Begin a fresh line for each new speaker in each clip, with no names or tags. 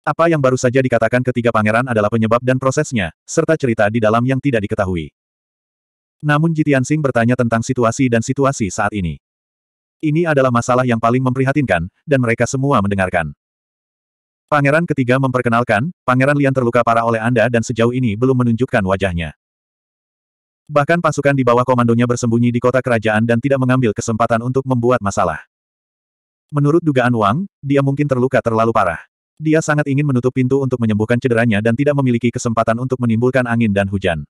Apa yang baru saja dikatakan ketiga pangeran adalah penyebab dan prosesnya, serta cerita di dalam yang tidak diketahui. Namun Jitian Sing bertanya tentang situasi dan situasi saat ini. Ini adalah masalah yang paling memprihatinkan, dan mereka semua mendengarkan. Pangeran ketiga memperkenalkan, Pangeran Lian terluka parah oleh Anda dan sejauh ini belum menunjukkan wajahnya. Bahkan pasukan di bawah komandonya bersembunyi di kota kerajaan dan tidak mengambil kesempatan untuk membuat masalah. Menurut dugaan Wang, dia mungkin terluka terlalu parah. Dia sangat ingin menutup pintu untuk menyembuhkan cederanya dan tidak memiliki kesempatan untuk menimbulkan angin dan hujan.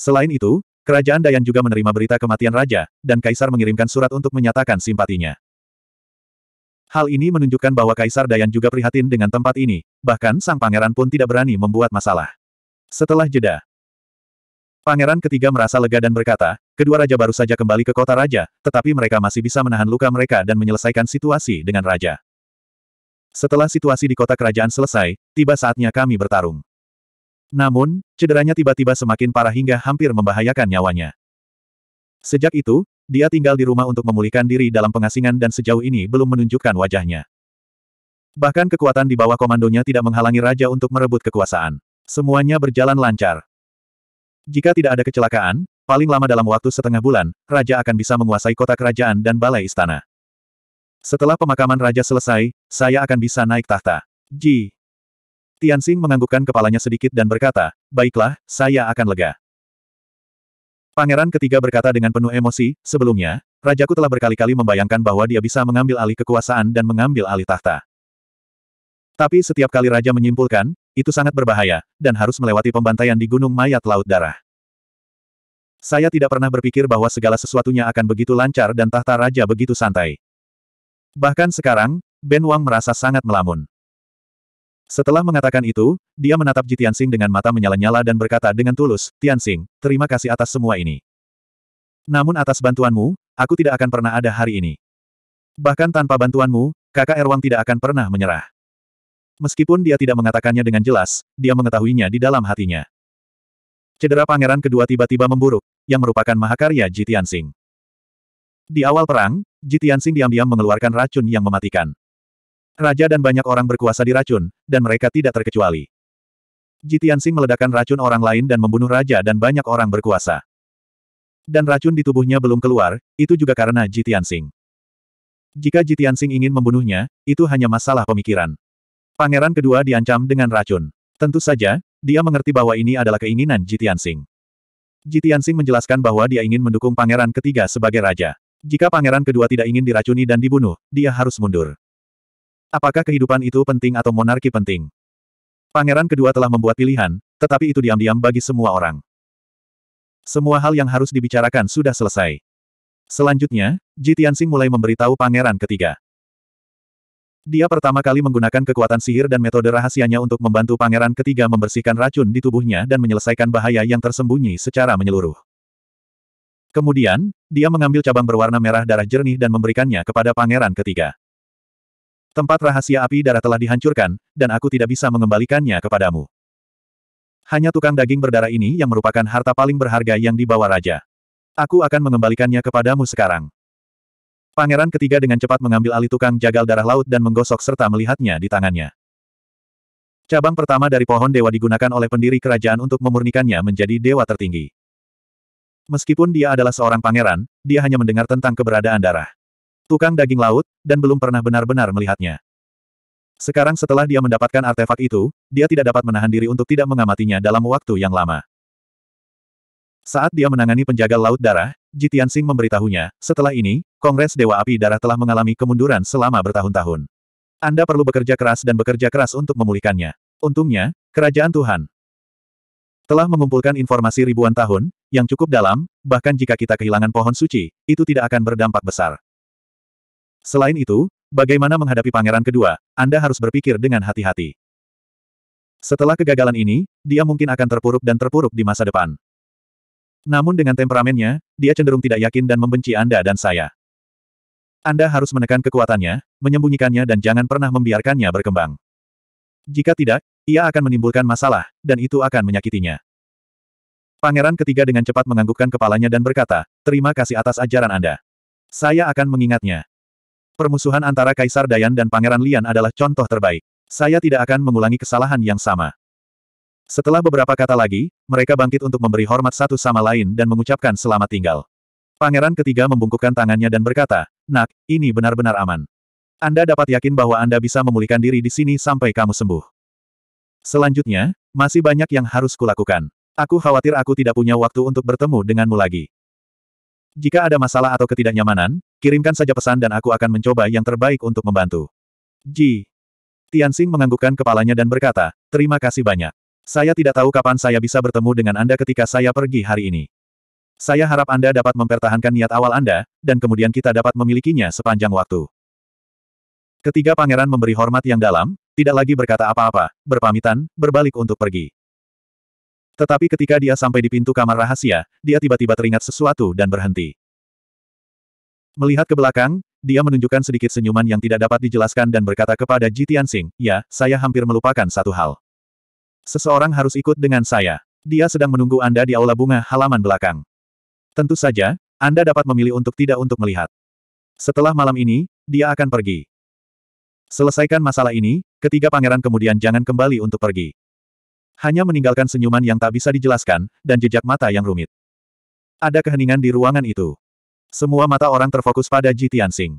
Selain itu, kerajaan Dayan juga menerima berita kematian raja, dan kaisar mengirimkan surat untuk menyatakan simpatinya. Hal ini menunjukkan bahwa kaisar Dayan juga prihatin dengan tempat ini, bahkan sang pangeran pun tidak berani membuat masalah. Setelah jeda, pangeran ketiga merasa lega dan berkata, kedua raja baru saja kembali ke kota raja, tetapi mereka masih bisa menahan luka mereka dan menyelesaikan situasi dengan raja. Setelah situasi di kota kerajaan selesai, tiba saatnya kami bertarung. Namun, cederanya tiba-tiba semakin parah hingga hampir membahayakan nyawanya. Sejak itu, dia tinggal di rumah untuk memulihkan diri dalam pengasingan dan sejauh ini belum menunjukkan wajahnya. Bahkan kekuatan di bawah komandonya tidak menghalangi raja untuk merebut kekuasaan. Semuanya berjalan lancar. Jika tidak ada kecelakaan, paling lama dalam waktu setengah bulan, raja akan bisa menguasai kota kerajaan dan balai istana. Setelah pemakaman raja selesai, saya akan bisa naik tahta. Ji. Tianxing menganggukkan kepalanya sedikit dan berkata, baiklah, saya akan lega. Pangeran ketiga berkata dengan penuh emosi, sebelumnya, rajaku telah berkali-kali membayangkan bahwa dia bisa mengambil alih kekuasaan dan mengambil alih tahta. Tapi setiap kali raja menyimpulkan, itu sangat berbahaya, dan harus melewati pembantaian di Gunung Mayat Laut Darah. Saya tidak pernah berpikir bahwa segala sesuatunya akan begitu lancar dan tahta raja begitu santai. Bahkan sekarang, Ben Wang merasa sangat melamun. Setelah mengatakan itu, dia menatap Ji Tianxing dengan mata menyala-nyala dan berkata dengan tulus, Tianxing, terima kasih atas semua ini. Namun atas bantuanmu, aku tidak akan pernah ada hari ini. Bahkan tanpa bantuanmu, kakak Erwang tidak akan pernah menyerah. Meskipun dia tidak mengatakannya dengan jelas, dia mengetahuinya di dalam hatinya. Cedera pangeran kedua tiba-tiba memburuk, yang merupakan mahakarya Jitian Sing. Di awal perang, Jitiansing diam-diam mengeluarkan racun yang mematikan. Raja dan banyak orang berkuasa di racun, dan mereka tidak terkecuali. Jitiansing meledakkan racun orang lain dan membunuh raja dan banyak orang berkuasa. Dan racun di tubuhnya belum keluar, itu juga karena Jitiansing. Jika Jitiansing ingin membunuhnya, itu hanya masalah pemikiran. Pangeran kedua diancam dengan racun. Tentu saja, dia mengerti bahwa ini adalah keinginan Jitiansing. Jitiansing menjelaskan bahwa dia ingin mendukung pangeran ketiga sebagai raja. Jika pangeran kedua tidak ingin diracuni dan dibunuh, dia harus mundur. Apakah kehidupan itu penting atau monarki penting? Pangeran kedua telah membuat pilihan, tetapi itu diam-diam bagi semua orang. Semua hal yang harus dibicarakan sudah selesai. Selanjutnya, Ji Tianxing mulai memberitahu pangeran ketiga. Dia pertama kali menggunakan kekuatan sihir dan metode rahasianya untuk membantu pangeran ketiga membersihkan racun di tubuhnya dan menyelesaikan bahaya yang tersembunyi secara menyeluruh. Kemudian, dia mengambil cabang berwarna merah darah jernih dan memberikannya kepada pangeran ketiga. Tempat rahasia api darah telah dihancurkan, dan aku tidak bisa mengembalikannya kepadamu. Hanya tukang daging berdarah ini yang merupakan harta paling berharga yang dibawa raja. Aku akan mengembalikannya kepadamu sekarang. Pangeran ketiga dengan cepat mengambil alih tukang jagal darah laut dan menggosok serta melihatnya di tangannya. Cabang pertama dari pohon dewa digunakan oleh pendiri kerajaan untuk memurnikannya menjadi dewa tertinggi. Meskipun dia adalah seorang pangeran, dia hanya mendengar tentang keberadaan darah. Tukang daging laut, dan belum pernah benar-benar melihatnya. Sekarang setelah dia mendapatkan artefak itu, dia tidak dapat menahan diri untuk tidak mengamatinya dalam waktu yang lama. Saat dia menangani penjaga laut darah, Jitian Sing memberitahunya, setelah ini, Kongres Dewa Api Darah telah mengalami kemunduran selama bertahun-tahun. Anda perlu bekerja keras dan bekerja keras untuk memulihkannya. Untungnya, kerajaan Tuhan. Telah mengumpulkan informasi ribuan tahun, yang cukup dalam, bahkan jika kita kehilangan pohon suci, itu tidak akan berdampak besar. Selain itu, bagaimana menghadapi pangeran kedua, Anda harus berpikir dengan hati-hati. Setelah kegagalan ini, dia mungkin akan terpuruk dan terpuruk di masa depan. Namun dengan temperamennya, dia cenderung tidak yakin dan membenci Anda dan saya. Anda harus menekan kekuatannya, menyembunyikannya dan jangan pernah membiarkannya berkembang. Jika tidak, ia akan menimbulkan masalah, dan itu akan menyakitinya. Pangeran ketiga dengan cepat menganggukkan kepalanya dan berkata, terima kasih atas ajaran Anda. Saya akan mengingatnya. Permusuhan antara Kaisar Dayan dan Pangeran Lian adalah contoh terbaik. Saya tidak akan mengulangi kesalahan yang sama. Setelah beberapa kata lagi, mereka bangkit untuk memberi hormat satu sama lain dan mengucapkan selamat tinggal. Pangeran ketiga membungkukkan tangannya dan berkata, Nak, ini benar-benar aman. Anda dapat yakin bahwa Anda bisa memulihkan diri di sini sampai kamu sembuh. Selanjutnya, masih banyak yang harus kulakukan. Aku khawatir aku tidak punya waktu untuk bertemu denganmu lagi. Jika ada masalah atau ketidaknyamanan, kirimkan saja pesan dan aku akan mencoba yang terbaik untuk membantu. Ji. Tianxing menganggukkan kepalanya dan berkata, terima kasih banyak. Saya tidak tahu kapan saya bisa bertemu dengan Anda ketika saya pergi hari ini. Saya harap Anda dapat mempertahankan niat awal Anda, dan kemudian kita dapat memilikinya sepanjang waktu. Ketiga pangeran memberi hormat yang dalam, tidak lagi berkata apa-apa, berpamitan, berbalik untuk pergi. Tetapi ketika dia sampai di pintu kamar rahasia, dia tiba-tiba teringat sesuatu dan berhenti. Melihat ke belakang, dia menunjukkan sedikit senyuman yang tidak dapat dijelaskan dan berkata kepada Ji Tianxing, Ya, saya hampir melupakan satu hal. Seseorang harus ikut dengan saya. Dia sedang menunggu Anda di aula bunga halaman belakang. Tentu saja, Anda dapat memilih untuk tidak untuk melihat. Setelah malam ini, dia akan pergi. Selesaikan masalah ini, ketiga pangeran kemudian jangan kembali untuk pergi. Hanya meninggalkan senyuman yang tak bisa dijelaskan, dan jejak mata yang rumit. Ada keheningan di ruangan itu. Semua mata orang terfokus pada Ji Tianxing.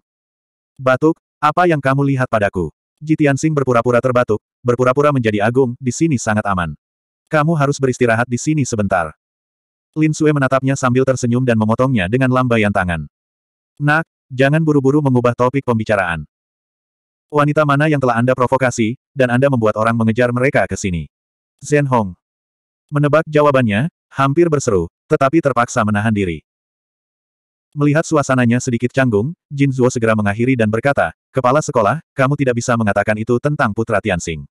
Batuk, apa yang kamu lihat padaku? Ji Tianxing berpura-pura terbatuk, berpura-pura menjadi agung, di sini sangat aman. Kamu harus beristirahat di sini sebentar. Lin Sue menatapnya sambil tersenyum dan memotongnya dengan lambaian tangan. Nak, jangan buru-buru mengubah topik pembicaraan. Wanita mana yang telah Anda provokasi, dan Anda membuat orang mengejar mereka ke sini? Zhen Hong. Menebak jawabannya, hampir berseru, tetapi terpaksa menahan diri. Melihat suasananya sedikit canggung, Jin Zuo segera mengakhiri dan berkata, Kepala sekolah, kamu tidak bisa mengatakan itu tentang putra Tianxing.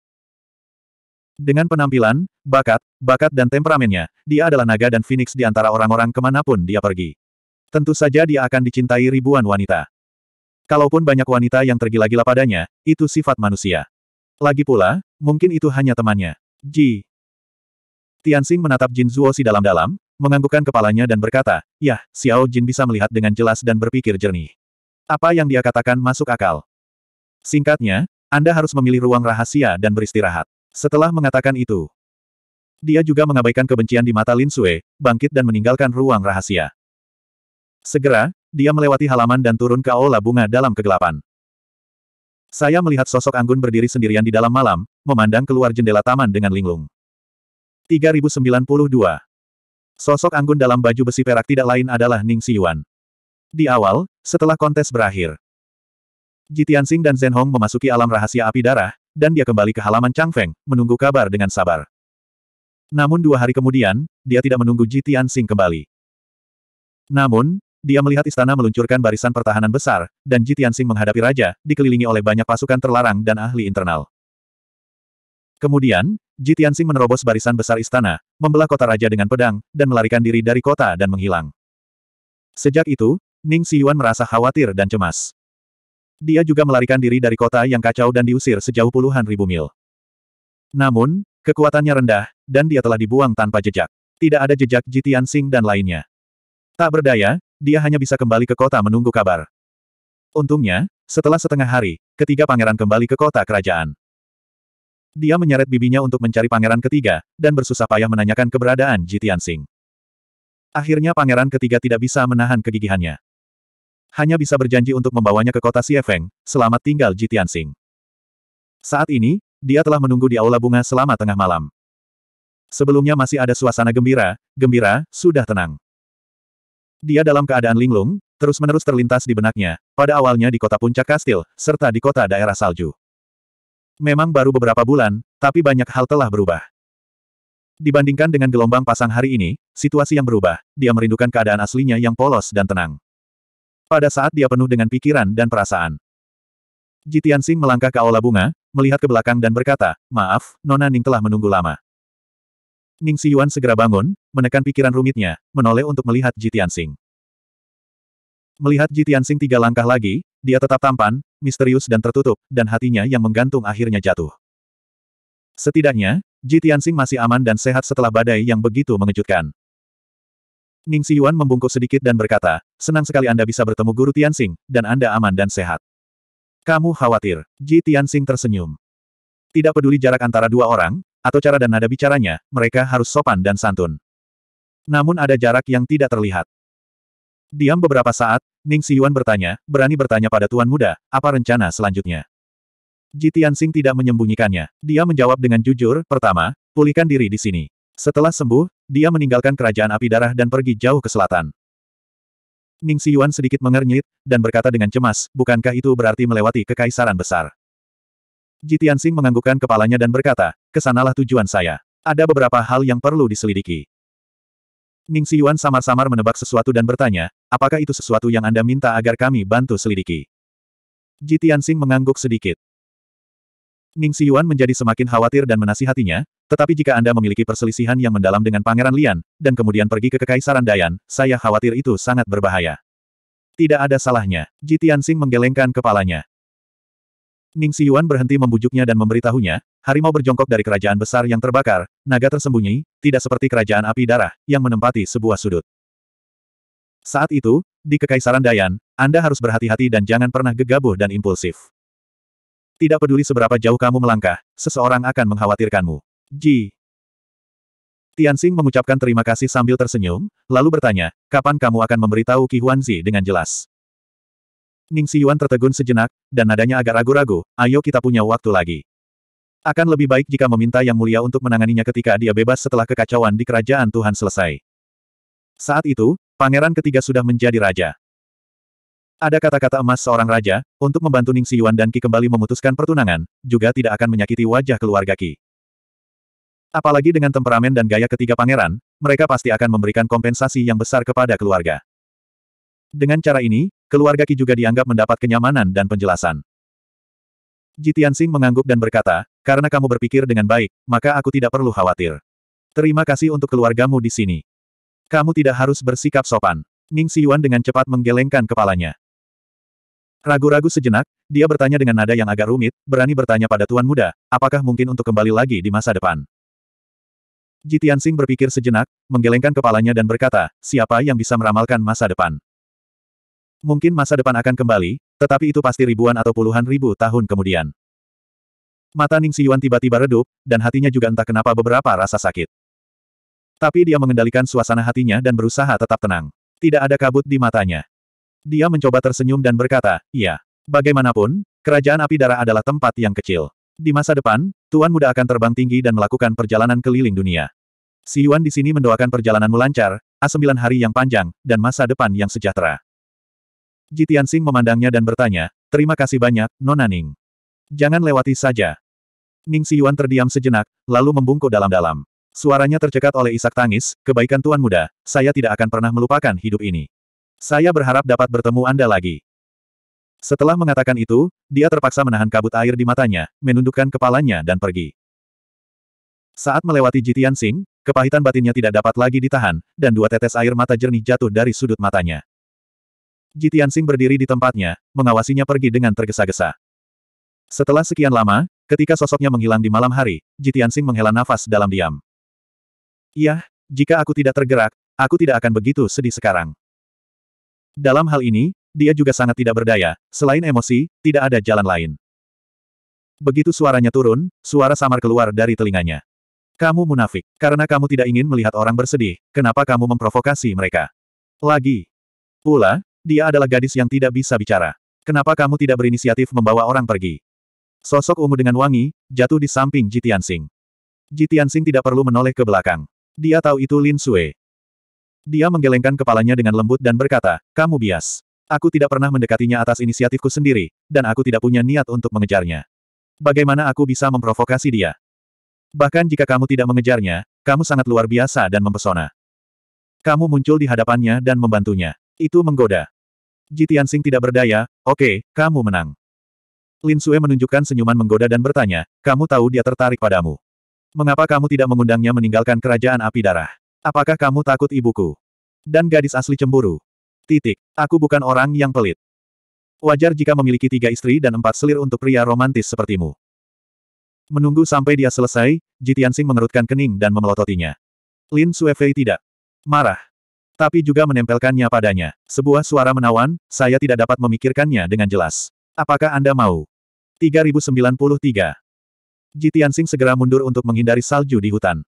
Dengan penampilan, bakat, bakat dan temperamennya, dia adalah naga dan phoenix di antara orang-orang kemanapun dia pergi. Tentu saja dia akan dicintai ribuan wanita. Kalaupun banyak wanita yang tergila-gila padanya, itu sifat manusia. Lagi pula, mungkin itu hanya temannya. Ji. Tianxing menatap Jin si dalam-dalam, menganggukkan kepalanya dan berkata, Yah, Xiao Jin bisa melihat dengan jelas dan berpikir jernih. Apa yang dia katakan masuk akal. Singkatnya, Anda harus memilih ruang rahasia dan beristirahat. Setelah mengatakan itu, dia juga mengabaikan kebencian di mata Lin Sui, bangkit dan meninggalkan ruang rahasia. Segera, dia melewati halaman dan turun ke aula bunga dalam kegelapan. Saya melihat sosok Anggun berdiri sendirian di dalam malam, memandang keluar jendela taman dengan linglung. 3092. Sosok Anggun dalam baju besi perak tidak lain adalah Ning Xiyuan. Di awal, setelah kontes berakhir, Jitiansing dan Zhen Hong memasuki alam rahasia api darah, dan dia kembali ke halaman Changfeng, menunggu kabar dengan sabar. Namun dua hari kemudian, dia tidak menunggu Jitiansing kembali. Namun, dia melihat istana meluncurkan barisan pertahanan besar, dan Jitiansing menghadapi raja, dikelilingi oleh banyak pasukan terlarang dan ahli internal. Kemudian, Jitiansing menerobos barisan besar istana, membelah kota raja dengan pedang, dan melarikan diri dari kota dan menghilang. Sejak itu, Ning Xiyuan merasa khawatir dan cemas. Dia juga melarikan diri dari kota yang kacau dan diusir sejauh puluhan ribu mil. Namun, kekuatannya rendah, dan dia telah dibuang tanpa jejak. Tidak ada jejak Jitiansing dan lainnya. Tak berdaya, dia hanya bisa kembali ke kota menunggu kabar. Untungnya, setelah setengah hari, ketiga pangeran kembali ke kota kerajaan. Dia menyeret bibinya untuk mencari pangeran ketiga, dan bersusah payah menanyakan keberadaan Jitian Sing. Akhirnya pangeran ketiga tidak bisa menahan kegigihannya. Hanya bisa berjanji untuk membawanya ke kota Siefeng, selamat tinggal Jitian Sing. Saat ini, dia telah menunggu di aula bunga selama tengah malam. Sebelumnya masih ada suasana gembira, gembira, sudah tenang. Dia dalam keadaan linglung, terus-menerus terlintas di benaknya, pada awalnya di kota puncak kastil, serta di kota daerah salju. Memang baru beberapa bulan, tapi banyak hal telah berubah. Dibandingkan dengan gelombang pasang hari ini, situasi yang berubah, dia merindukan keadaan aslinya yang polos dan tenang. Pada saat dia penuh dengan pikiran dan perasaan. Jitian Sing melangkah ke aula bunga, melihat ke belakang dan berkata, Maaf, Nona Ning telah menunggu lama. Ning Yuan segera bangun, menekan pikiran rumitnya, menoleh untuk melihat Ji Tianxing. Melihat Ji Tianxing tiga langkah lagi, dia tetap tampan, misterius dan tertutup, dan hatinya yang menggantung akhirnya jatuh. Setidaknya, Ji Tianxing masih aman dan sehat setelah badai yang begitu mengejutkan. Ning Yuan membungkuk sedikit dan berkata, senang sekali Anda bisa bertemu Guru Tianxing, dan Anda aman dan sehat. Kamu khawatir, Ji Tianxing tersenyum. Tidak peduli jarak antara dua orang, atau cara dan nada bicaranya, mereka harus sopan dan santun. Namun ada jarak yang tidak terlihat. Diam beberapa saat, Ning Si Yuan bertanya, berani bertanya pada Tuan Muda, apa rencana selanjutnya? Ji Tianxing tidak menyembunyikannya. Dia menjawab dengan jujur, pertama, pulihkan diri di sini. Setelah sembuh, dia meninggalkan kerajaan api darah dan pergi jauh ke selatan. Ning Si Yuan sedikit mengernyit, dan berkata dengan cemas, bukankah itu berarti melewati kekaisaran besar? Jitian Sing menganggukkan kepalanya dan berkata, kesanalah tujuan saya. Ada beberapa hal yang perlu diselidiki. Ning Yuan samar-samar menebak sesuatu dan bertanya, apakah itu sesuatu yang Anda minta agar kami bantu selidiki? Jitian Sing mengangguk sedikit. Ning Yuan menjadi semakin khawatir dan menasihatinya, tetapi jika Anda memiliki perselisihan yang mendalam dengan Pangeran Lian, dan kemudian pergi ke Kekaisaran Dayan, saya khawatir itu sangat berbahaya. Tidak ada salahnya. Jitian Sing menggelengkan kepalanya. Ning Yuan berhenti membujuknya dan memberitahunya, harimau berjongkok dari kerajaan besar yang terbakar, naga tersembunyi, tidak seperti kerajaan api darah, yang menempati sebuah sudut. Saat itu, di Kekaisaran Dayan, Anda harus berhati-hati dan jangan pernah gegabah dan impulsif. Tidak peduli seberapa jauh kamu melangkah, seseorang akan mengkhawatirkanmu. Ji. Tianxing mengucapkan terima kasih sambil tersenyum, lalu bertanya, kapan kamu akan memberitahu Qi Huanzi dengan jelas? Ning Siyuan tertegun sejenak, dan nadanya agak ragu-ragu, ayo kita punya waktu lagi. Akan lebih baik jika meminta Yang Mulia untuk menanganinya ketika dia bebas setelah kekacauan di kerajaan Tuhan selesai. Saat itu, pangeran ketiga sudah menjadi raja. Ada kata-kata emas seorang raja, untuk membantu Ning Siyuan dan Ki kembali memutuskan pertunangan, juga tidak akan menyakiti wajah keluarga Ki. Apalagi dengan temperamen dan gaya ketiga pangeran, mereka pasti akan memberikan kompensasi yang besar kepada keluarga. Dengan cara ini, Keluarga Qi juga dianggap mendapat kenyamanan dan penjelasan. Jitian Sing mengangguk dan berkata, karena kamu berpikir dengan baik, maka aku tidak perlu khawatir. Terima kasih untuk keluargamu di sini. Kamu tidak harus bersikap sopan. Ning Xiyuan dengan cepat menggelengkan kepalanya. Ragu-ragu sejenak, dia bertanya dengan nada yang agak rumit, berani bertanya pada tuan muda, apakah mungkin untuk kembali lagi di masa depan. Jitian Sing berpikir sejenak, menggelengkan kepalanya dan berkata, siapa yang bisa meramalkan masa depan? Mungkin masa depan akan kembali, tetapi itu pasti ribuan atau puluhan ribu tahun kemudian. Mata Ning Siyuan tiba-tiba redup, dan hatinya juga entah kenapa beberapa rasa sakit. Tapi dia mengendalikan suasana hatinya dan berusaha tetap tenang. Tidak ada kabut di matanya. Dia mencoba tersenyum dan berkata, iya. Bagaimanapun, kerajaan api darah adalah tempat yang kecil. Di masa depan, Tuan Muda akan terbang tinggi dan melakukan perjalanan keliling dunia. Siyuan di sini mendoakan perjalananmu lancar, A9 hari yang panjang, dan masa depan yang sejahtera. Jitian Tianxing memandangnya dan bertanya, terima kasih banyak, Nona Ning. Jangan lewati saja. Ning Siyuan terdiam sejenak, lalu membungkuk dalam-dalam. Suaranya tercekat oleh isak tangis, kebaikan Tuan Muda, saya tidak akan pernah melupakan hidup ini. Saya berharap dapat bertemu Anda lagi. Setelah mengatakan itu, dia terpaksa menahan kabut air di matanya, menundukkan kepalanya dan pergi. Saat melewati Jitian Sing, kepahitan batinnya tidak dapat lagi ditahan, dan dua tetes air mata jernih jatuh dari sudut matanya. Ji Tianxing berdiri di tempatnya, mengawasinya pergi dengan tergesa-gesa. Setelah sekian lama, ketika sosoknya menghilang di malam hari, Ji Tianxing menghela nafas dalam diam. Yah, jika aku tidak tergerak, aku tidak akan begitu sedih sekarang. Dalam hal ini, dia juga sangat tidak berdaya, selain emosi, tidak ada jalan lain. Begitu suaranya turun, suara samar keluar dari telinganya. Kamu munafik, karena kamu tidak ingin melihat orang bersedih, kenapa kamu memprovokasi mereka? Lagi. Pula, dia adalah gadis yang tidak bisa bicara. Kenapa kamu tidak berinisiatif membawa orang pergi? Sosok ungu dengan wangi, jatuh di samping Jitian Sing. Jitian Sing tidak perlu menoleh ke belakang. Dia tahu itu Lin Sue. Dia menggelengkan kepalanya dengan lembut dan berkata, kamu bias. Aku tidak pernah mendekatinya atas inisiatifku sendiri, dan aku tidak punya niat untuk mengejarnya. Bagaimana aku bisa memprovokasi dia? Bahkan jika kamu tidak mengejarnya, kamu sangat luar biasa dan mempesona. Kamu muncul di hadapannya dan membantunya. Itu menggoda. Ji Tianxing tidak berdaya, oke, okay, kamu menang. Lin Sue menunjukkan senyuman menggoda dan bertanya, kamu tahu dia tertarik padamu. Mengapa kamu tidak mengundangnya meninggalkan kerajaan api darah? Apakah kamu takut ibuku? Dan gadis asli cemburu. Titik. Aku bukan orang yang pelit. Wajar jika memiliki tiga istri dan empat selir untuk pria romantis sepertimu. Menunggu sampai dia selesai, Jitiansing mengerutkan kening dan memelototinya. Lin Suefei tidak marah. Tapi juga menempelkannya padanya. Sebuah suara menawan, saya tidak dapat memikirkannya dengan jelas. Apakah Anda mau? 3093. Ji Tianxing segera mundur untuk menghindari salju di hutan.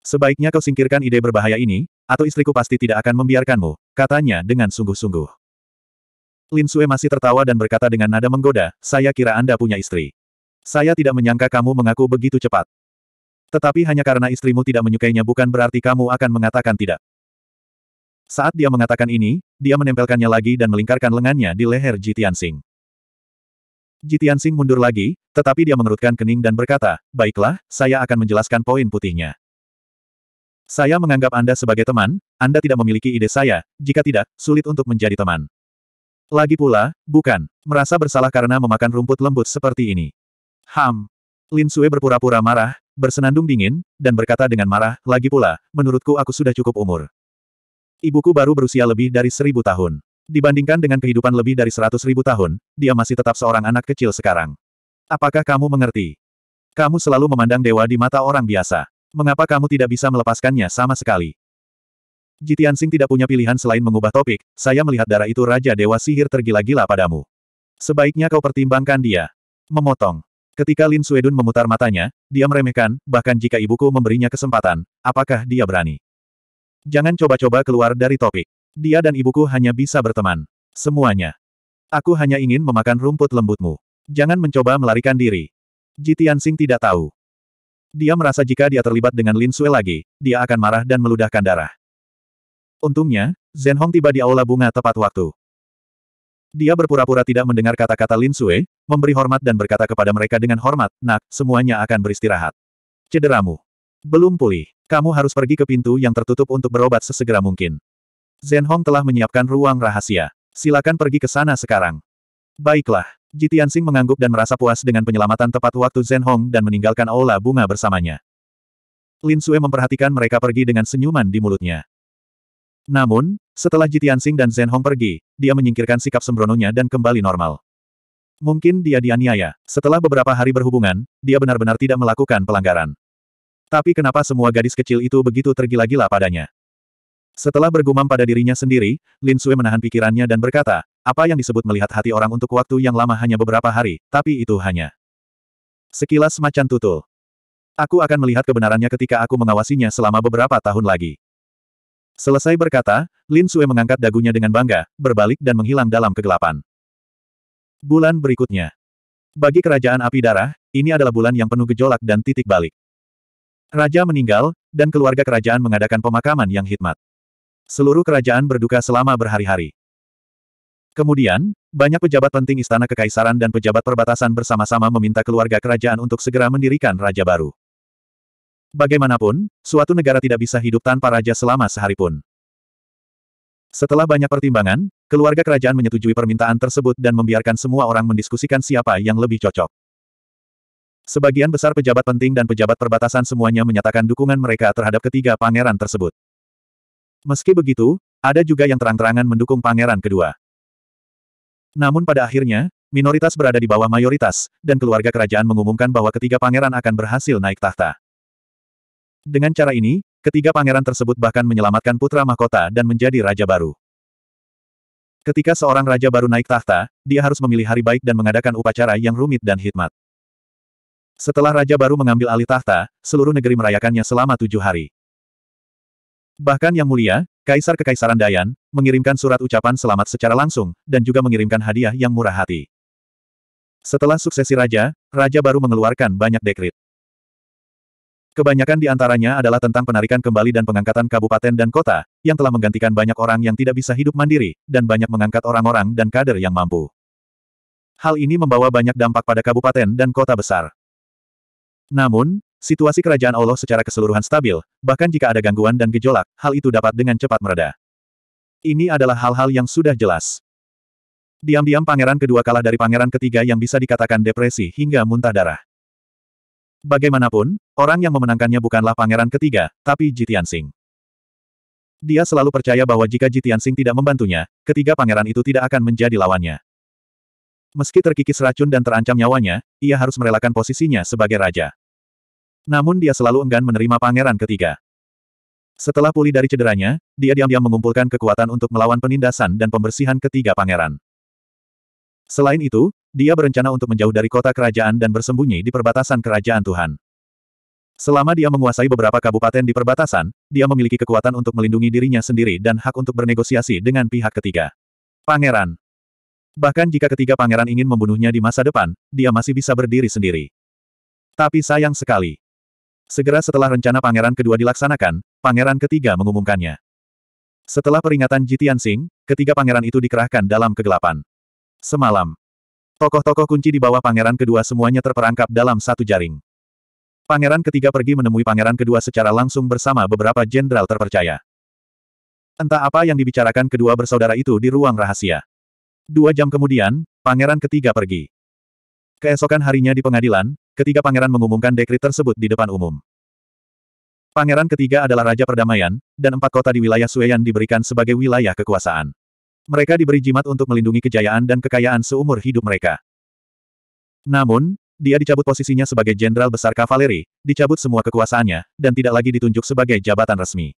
Sebaiknya kau singkirkan ide berbahaya ini, atau istriku pasti tidak akan membiarkanmu, katanya dengan sungguh-sungguh. Lin Sue masih tertawa dan berkata dengan nada menggoda, saya kira Anda punya istri. Saya tidak menyangka kamu mengaku begitu cepat. Tetapi hanya karena istrimu tidak menyukainya bukan berarti kamu akan mengatakan tidak. Saat dia mengatakan ini, dia menempelkannya lagi dan melingkarkan lengannya di leher Jitian Jitiansing mundur lagi, tetapi dia mengerutkan kening dan berkata, Baiklah, saya akan menjelaskan poin putihnya. Saya menganggap Anda sebagai teman, Anda tidak memiliki ide saya, jika tidak, sulit untuk menjadi teman. Lagi pula, bukan, merasa bersalah karena memakan rumput lembut seperti ini. Ham. Lin Sue berpura-pura marah, bersenandung dingin, dan berkata dengan marah, lagi pula, menurutku aku sudah cukup umur. Ibuku baru berusia lebih dari seribu tahun. Dibandingkan dengan kehidupan lebih dari seratus ribu tahun, dia masih tetap seorang anak kecil sekarang. Apakah kamu mengerti? Kamu selalu memandang dewa di mata orang biasa. Mengapa kamu tidak bisa melepaskannya sama sekali? Jitian Sing tidak punya pilihan selain mengubah topik, saya melihat darah itu Raja Dewa Sihir tergila-gila padamu. Sebaiknya kau pertimbangkan dia. Memotong. Ketika Lin Suedun memutar matanya, dia meremehkan, bahkan jika ibuku memberinya kesempatan, apakah dia berani? Jangan coba-coba keluar dari topik. Dia dan ibuku hanya bisa berteman. Semuanya. Aku hanya ingin memakan rumput lembutmu. Jangan mencoba melarikan diri. Jitian Sing tidak tahu. Dia merasa jika dia terlibat dengan Lin Sue lagi, dia akan marah dan meludahkan darah. Untungnya, Zhen Hong tiba di aula bunga tepat waktu. Dia berpura-pura tidak mendengar kata-kata Lin Sue, memberi hormat dan berkata kepada mereka dengan hormat, nak, semuanya akan beristirahat. Cederamu. Belum pulih. Kamu harus pergi ke pintu yang tertutup untuk berobat sesegera mungkin. Zhen Hong telah menyiapkan ruang rahasia. Silakan pergi ke sana sekarang. Baiklah. Ji Tianxing mengangguk dan merasa puas dengan penyelamatan tepat waktu Zhen Hong dan meninggalkan aula bunga bersamanya. Lin Sue memperhatikan mereka pergi dengan senyuman di mulutnya. Namun, setelah Ji Tianxing dan Zhen Hong pergi, dia menyingkirkan sikap sembrononya dan kembali normal. Mungkin dia dianiaya. Setelah beberapa hari berhubungan, dia benar-benar tidak melakukan pelanggaran. Tapi kenapa semua gadis kecil itu begitu tergila-gila padanya? Setelah bergumam pada dirinya sendiri, Lin Sui menahan pikirannya dan berkata, apa yang disebut melihat hati orang untuk waktu yang lama hanya beberapa hari, tapi itu hanya sekilas macan tutul. Aku akan melihat kebenarannya ketika aku mengawasinya selama beberapa tahun lagi. Selesai berkata, Lin Sui mengangkat dagunya dengan bangga, berbalik dan menghilang dalam kegelapan. Bulan berikutnya. Bagi kerajaan api darah, ini adalah bulan yang penuh gejolak dan titik balik. Raja meninggal, dan keluarga kerajaan mengadakan pemakaman yang hikmat. Seluruh kerajaan berduka selama berhari-hari. Kemudian, banyak pejabat penting istana kekaisaran dan pejabat perbatasan bersama-sama meminta keluarga kerajaan untuk segera mendirikan raja baru. Bagaimanapun, suatu negara tidak bisa hidup tanpa raja selama sehari pun. Setelah banyak pertimbangan, keluarga kerajaan menyetujui permintaan tersebut dan membiarkan semua orang mendiskusikan siapa yang lebih cocok. Sebagian besar pejabat penting dan pejabat perbatasan semuanya menyatakan dukungan mereka terhadap ketiga pangeran tersebut. Meski begitu, ada juga yang terang-terangan mendukung pangeran kedua. Namun pada akhirnya, minoritas berada di bawah mayoritas, dan keluarga kerajaan mengumumkan bahwa ketiga pangeran akan berhasil naik tahta. Dengan cara ini, ketiga pangeran tersebut bahkan menyelamatkan putra mahkota dan menjadi raja baru. Ketika seorang raja baru naik tahta, dia harus memilih hari baik dan mengadakan upacara yang rumit dan hikmat. Setelah raja baru mengambil alih tahta, seluruh negeri merayakannya selama tujuh hari. Bahkan Yang Mulia, Kaisar Kekaisaran Dayan, mengirimkan surat ucapan selamat secara langsung, dan juga mengirimkan hadiah yang murah hati. Setelah suksesi raja, raja baru mengeluarkan banyak dekrit. Kebanyakan di antaranya adalah tentang penarikan kembali dan pengangkatan kabupaten dan kota, yang telah menggantikan banyak orang yang tidak bisa hidup mandiri, dan banyak mengangkat orang-orang dan kader yang mampu. Hal ini membawa banyak dampak pada kabupaten dan kota besar. Namun, situasi kerajaan Allah secara keseluruhan stabil, bahkan jika ada gangguan dan gejolak, hal itu dapat dengan cepat mereda. Ini adalah hal-hal yang sudah jelas. Diam-diam pangeran kedua kalah dari pangeran ketiga yang bisa dikatakan depresi hingga muntah darah. Bagaimanapun, orang yang memenangkannya bukanlah pangeran ketiga, tapi Jitian Singh. Dia selalu percaya bahwa jika Jitian Singh tidak membantunya, ketiga pangeran itu tidak akan menjadi lawannya. Meski terkikis racun dan terancam nyawanya, ia harus merelakan posisinya sebagai raja. Namun dia selalu enggan menerima pangeran ketiga. Setelah pulih dari cederanya, dia diam-diam mengumpulkan kekuatan untuk melawan penindasan dan pembersihan ketiga pangeran. Selain itu, dia berencana untuk menjauh dari kota kerajaan dan bersembunyi di perbatasan kerajaan Tuhan. Selama dia menguasai beberapa kabupaten di perbatasan, dia memiliki kekuatan untuk melindungi dirinya sendiri dan hak untuk bernegosiasi dengan pihak ketiga. Pangeran Bahkan jika ketiga pangeran ingin membunuhnya di masa depan, dia masih bisa berdiri sendiri. Tapi sayang sekali. Segera setelah rencana pangeran kedua dilaksanakan, pangeran ketiga mengumumkannya. Setelah peringatan Jitian Sing, ketiga pangeran itu dikerahkan dalam kegelapan. Semalam, tokoh-tokoh kunci di bawah pangeran kedua semuanya terperangkap dalam satu jaring. Pangeran ketiga pergi menemui pangeran kedua secara langsung bersama beberapa jenderal terpercaya. Entah apa yang dibicarakan kedua bersaudara itu di ruang rahasia. Dua jam kemudian, pangeran ketiga pergi. Keesokan harinya di pengadilan, ketiga pangeran mengumumkan dekrit tersebut di depan umum. Pangeran ketiga adalah Raja Perdamaian, dan empat kota di wilayah Sueyan diberikan sebagai wilayah kekuasaan. Mereka diberi jimat untuk melindungi kejayaan dan kekayaan seumur hidup mereka. Namun, dia dicabut posisinya sebagai Jenderal Besar Kavaleri, dicabut semua kekuasaannya, dan tidak lagi ditunjuk sebagai jabatan resmi.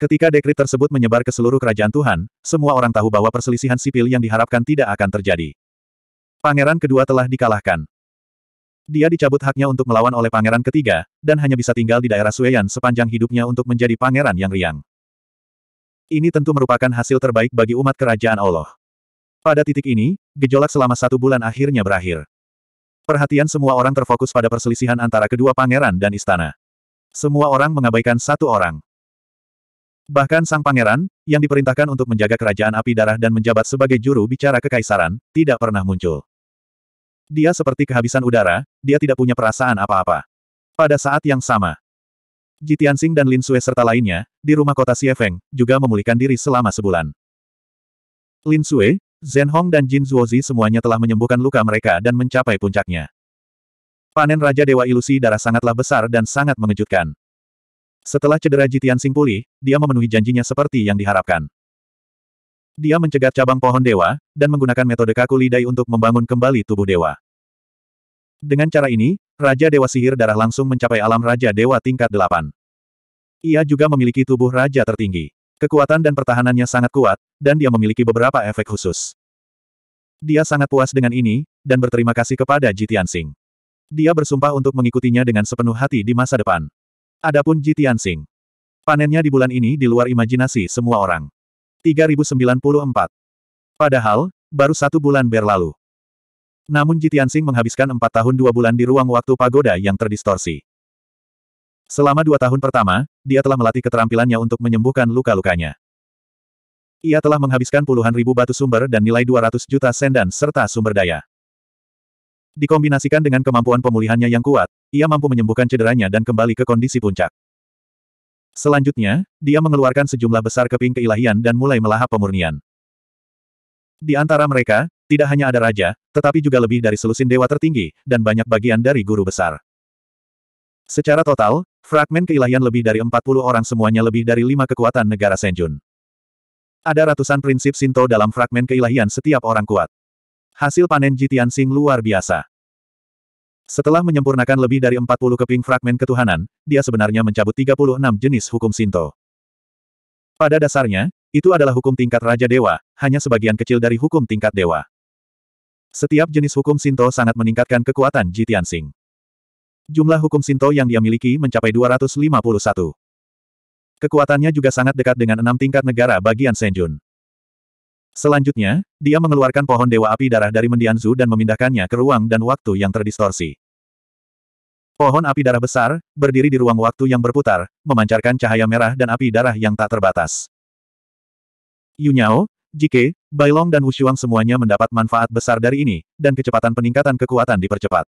Ketika dekrit tersebut menyebar ke seluruh kerajaan Tuhan, semua orang tahu bahwa perselisihan sipil yang diharapkan tidak akan terjadi. Pangeran kedua telah dikalahkan. Dia dicabut haknya untuk melawan oleh pangeran ketiga, dan hanya bisa tinggal di daerah Sueyan sepanjang hidupnya untuk menjadi pangeran yang riang. Ini tentu merupakan hasil terbaik bagi umat kerajaan Allah. Pada titik ini, gejolak selama satu bulan akhirnya berakhir. Perhatian semua orang terfokus pada perselisihan antara kedua pangeran dan istana. Semua orang mengabaikan satu orang. Bahkan sang pangeran, yang diperintahkan untuk menjaga kerajaan api darah dan menjabat sebagai juru bicara kekaisaran, tidak pernah muncul. Dia seperti kehabisan udara, dia tidak punya perasaan apa-apa. Pada saat yang sama, Jitian Tianxing dan Lin Sue serta lainnya, di rumah kota Xiefeng, juga memulihkan diri selama sebulan. Lin Sue, Zhen Hong dan Jin Zuozi semuanya telah menyembuhkan luka mereka dan mencapai puncaknya. Panen Raja Dewa Ilusi Darah sangatlah besar dan sangat mengejutkan. Setelah cedera Jitian Sing pulih, dia memenuhi janjinya seperti yang diharapkan. Dia mencegat cabang pohon dewa, dan menggunakan metode kaku lidai untuk membangun kembali tubuh dewa. Dengan cara ini, Raja Dewa Sihir Darah langsung mencapai alam Raja Dewa tingkat 8. Ia juga memiliki tubuh Raja tertinggi. Kekuatan dan pertahanannya sangat kuat, dan dia memiliki beberapa efek khusus. Dia sangat puas dengan ini, dan berterima kasih kepada Jitian Sing. Dia bersumpah untuk mengikutinya dengan sepenuh hati di masa depan. Adapun Ji Tianxing. Panennya di bulan ini di luar imajinasi semua orang. 3094. Padahal, baru satu bulan berlalu. Namun Ji Tianxing menghabiskan empat tahun dua bulan di ruang waktu pagoda yang terdistorsi. Selama dua tahun pertama, dia telah melatih keterampilannya untuk menyembuhkan luka-lukanya. Ia telah menghabiskan puluhan ribu batu sumber dan nilai 200 juta sendan serta sumber daya. Dikombinasikan dengan kemampuan pemulihannya yang kuat, ia mampu menyembuhkan cederanya dan kembali ke kondisi puncak. Selanjutnya, dia mengeluarkan sejumlah besar keping keilahian dan mulai melahap pemurnian. Di antara mereka, tidak hanya ada raja, tetapi juga lebih dari selusin dewa tertinggi, dan banyak bagian dari guru besar. Secara total, fragmen keilahian lebih dari 40 orang semuanya lebih dari lima kekuatan negara Senjun. Ada ratusan prinsip Sinto dalam fragmen keilahian setiap orang kuat. Hasil panen Jitian Sing luar biasa. Setelah menyempurnakan lebih dari 40 keping fragmen ketuhanan, dia sebenarnya mencabut 36 jenis hukum Sinto. Pada dasarnya, itu adalah hukum tingkat Raja Dewa, hanya sebagian kecil dari hukum tingkat Dewa. Setiap jenis hukum Sinto sangat meningkatkan kekuatan Jitian Sing. Jumlah hukum Sinto yang dia miliki mencapai 251. Kekuatannya juga sangat dekat dengan enam tingkat negara bagian Senjun. Selanjutnya, dia mengeluarkan pohon dewa api darah dari mendianzu dan memindahkannya ke ruang dan waktu yang terdistorsi. Pohon api darah besar, berdiri di ruang waktu yang berputar, memancarkan cahaya merah dan api darah yang tak terbatas. Yunyao, Jike, Bailong dan Wushuang semuanya mendapat manfaat besar dari ini, dan kecepatan peningkatan kekuatan dipercepat.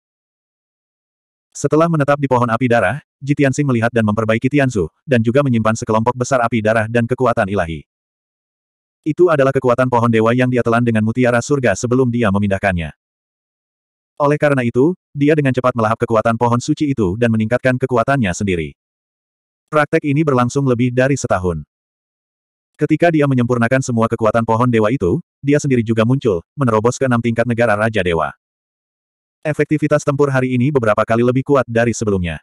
Setelah menetap di pohon api darah, Jitiansing melihat dan memperbaiki Tianzu, dan juga menyimpan sekelompok besar api darah dan kekuatan ilahi. Itu adalah kekuatan pohon dewa yang dia telan dengan mutiara surga sebelum dia memindahkannya. Oleh karena itu, dia dengan cepat melahap kekuatan pohon suci itu dan meningkatkan kekuatannya sendiri. Praktek ini berlangsung lebih dari setahun. Ketika dia menyempurnakan semua kekuatan pohon dewa itu, dia sendiri juga muncul, menerobos ke enam tingkat negara Raja Dewa. Efektivitas tempur hari ini beberapa kali lebih kuat dari sebelumnya.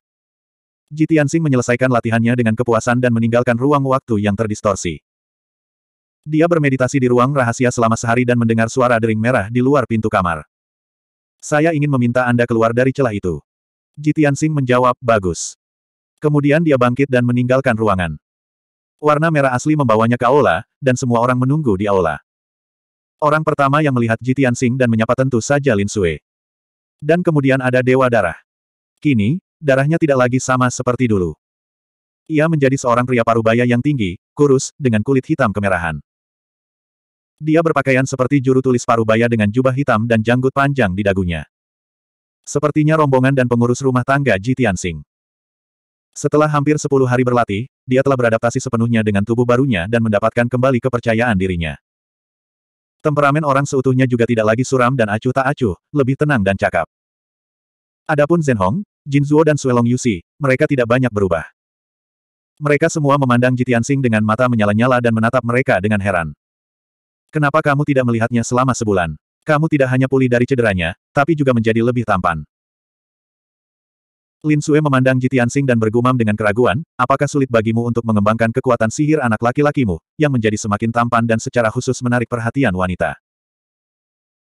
Jitiansing menyelesaikan latihannya dengan kepuasan dan meninggalkan ruang waktu yang terdistorsi. Dia bermeditasi di ruang rahasia selama sehari dan mendengar suara dering merah di luar pintu kamar. Saya ingin meminta Anda keluar dari celah itu. Jitian Sing menjawab, bagus. Kemudian dia bangkit dan meninggalkan ruangan. Warna merah asli membawanya ke aula, dan semua orang menunggu di aula. Orang pertama yang melihat Jitian Sing dan menyapa tentu saja Lin Sui. Dan kemudian ada Dewa Darah. Kini, darahnya tidak lagi sama seperti dulu. Ia menjadi seorang pria parubaya yang tinggi, kurus, dengan kulit hitam kemerahan. Dia berpakaian seperti juru tulis parubaya dengan jubah hitam dan janggut panjang di dagunya. Sepertinya rombongan dan pengurus rumah tangga Ji Tianxing. Setelah hampir sepuluh hari berlatih, dia telah beradaptasi sepenuhnya dengan tubuh barunya dan mendapatkan kembali kepercayaan dirinya. Temperamen orang seutuhnya juga tidak lagi suram dan acuh tak acuh, lebih tenang dan cakap. Adapun Zhen Hong, Jin Zhuo dan Suelong Yusi, mereka tidak banyak berubah. Mereka semua memandang Tianxing dengan mata menyala-nyala dan menatap mereka dengan heran. Kenapa kamu tidak melihatnya selama sebulan? Kamu tidak hanya pulih dari cederanya, tapi juga menjadi lebih tampan. Lin Sue memandang Jitiansing dan bergumam dengan keraguan, apakah sulit bagimu untuk mengembangkan kekuatan sihir anak laki-lakimu, yang menjadi semakin tampan dan secara khusus menarik perhatian wanita.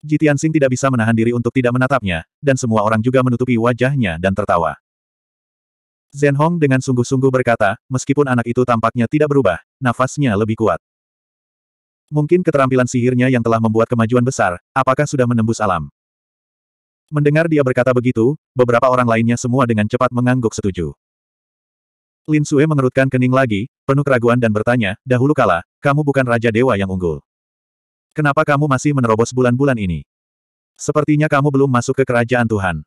Jitiansing tidak bisa menahan diri untuk tidak menatapnya, dan semua orang juga menutupi wajahnya dan tertawa. Zhen Hong dengan sungguh-sungguh berkata, meskipun anak itu tampaknya tidak berubah, nafasnya lebih kuat. Mungkin keterampilan sihirnya yang telah membuat kemajuan besar, apakah sudah menembus alam? Mendengar dia berkata begitu, beberapa orang lainnya semua dengan cepat mengangguk setuju. Lin Sue mengerutkan kening lagi, penuh keraguan dan bertanya, dahulu kala, kamu bukan Raja Dewa yang unggul. Kenapa kamu masih menerobos bulan-bulan ini? Sepertinya kamu belum masuk ke kerajaan Tuhan.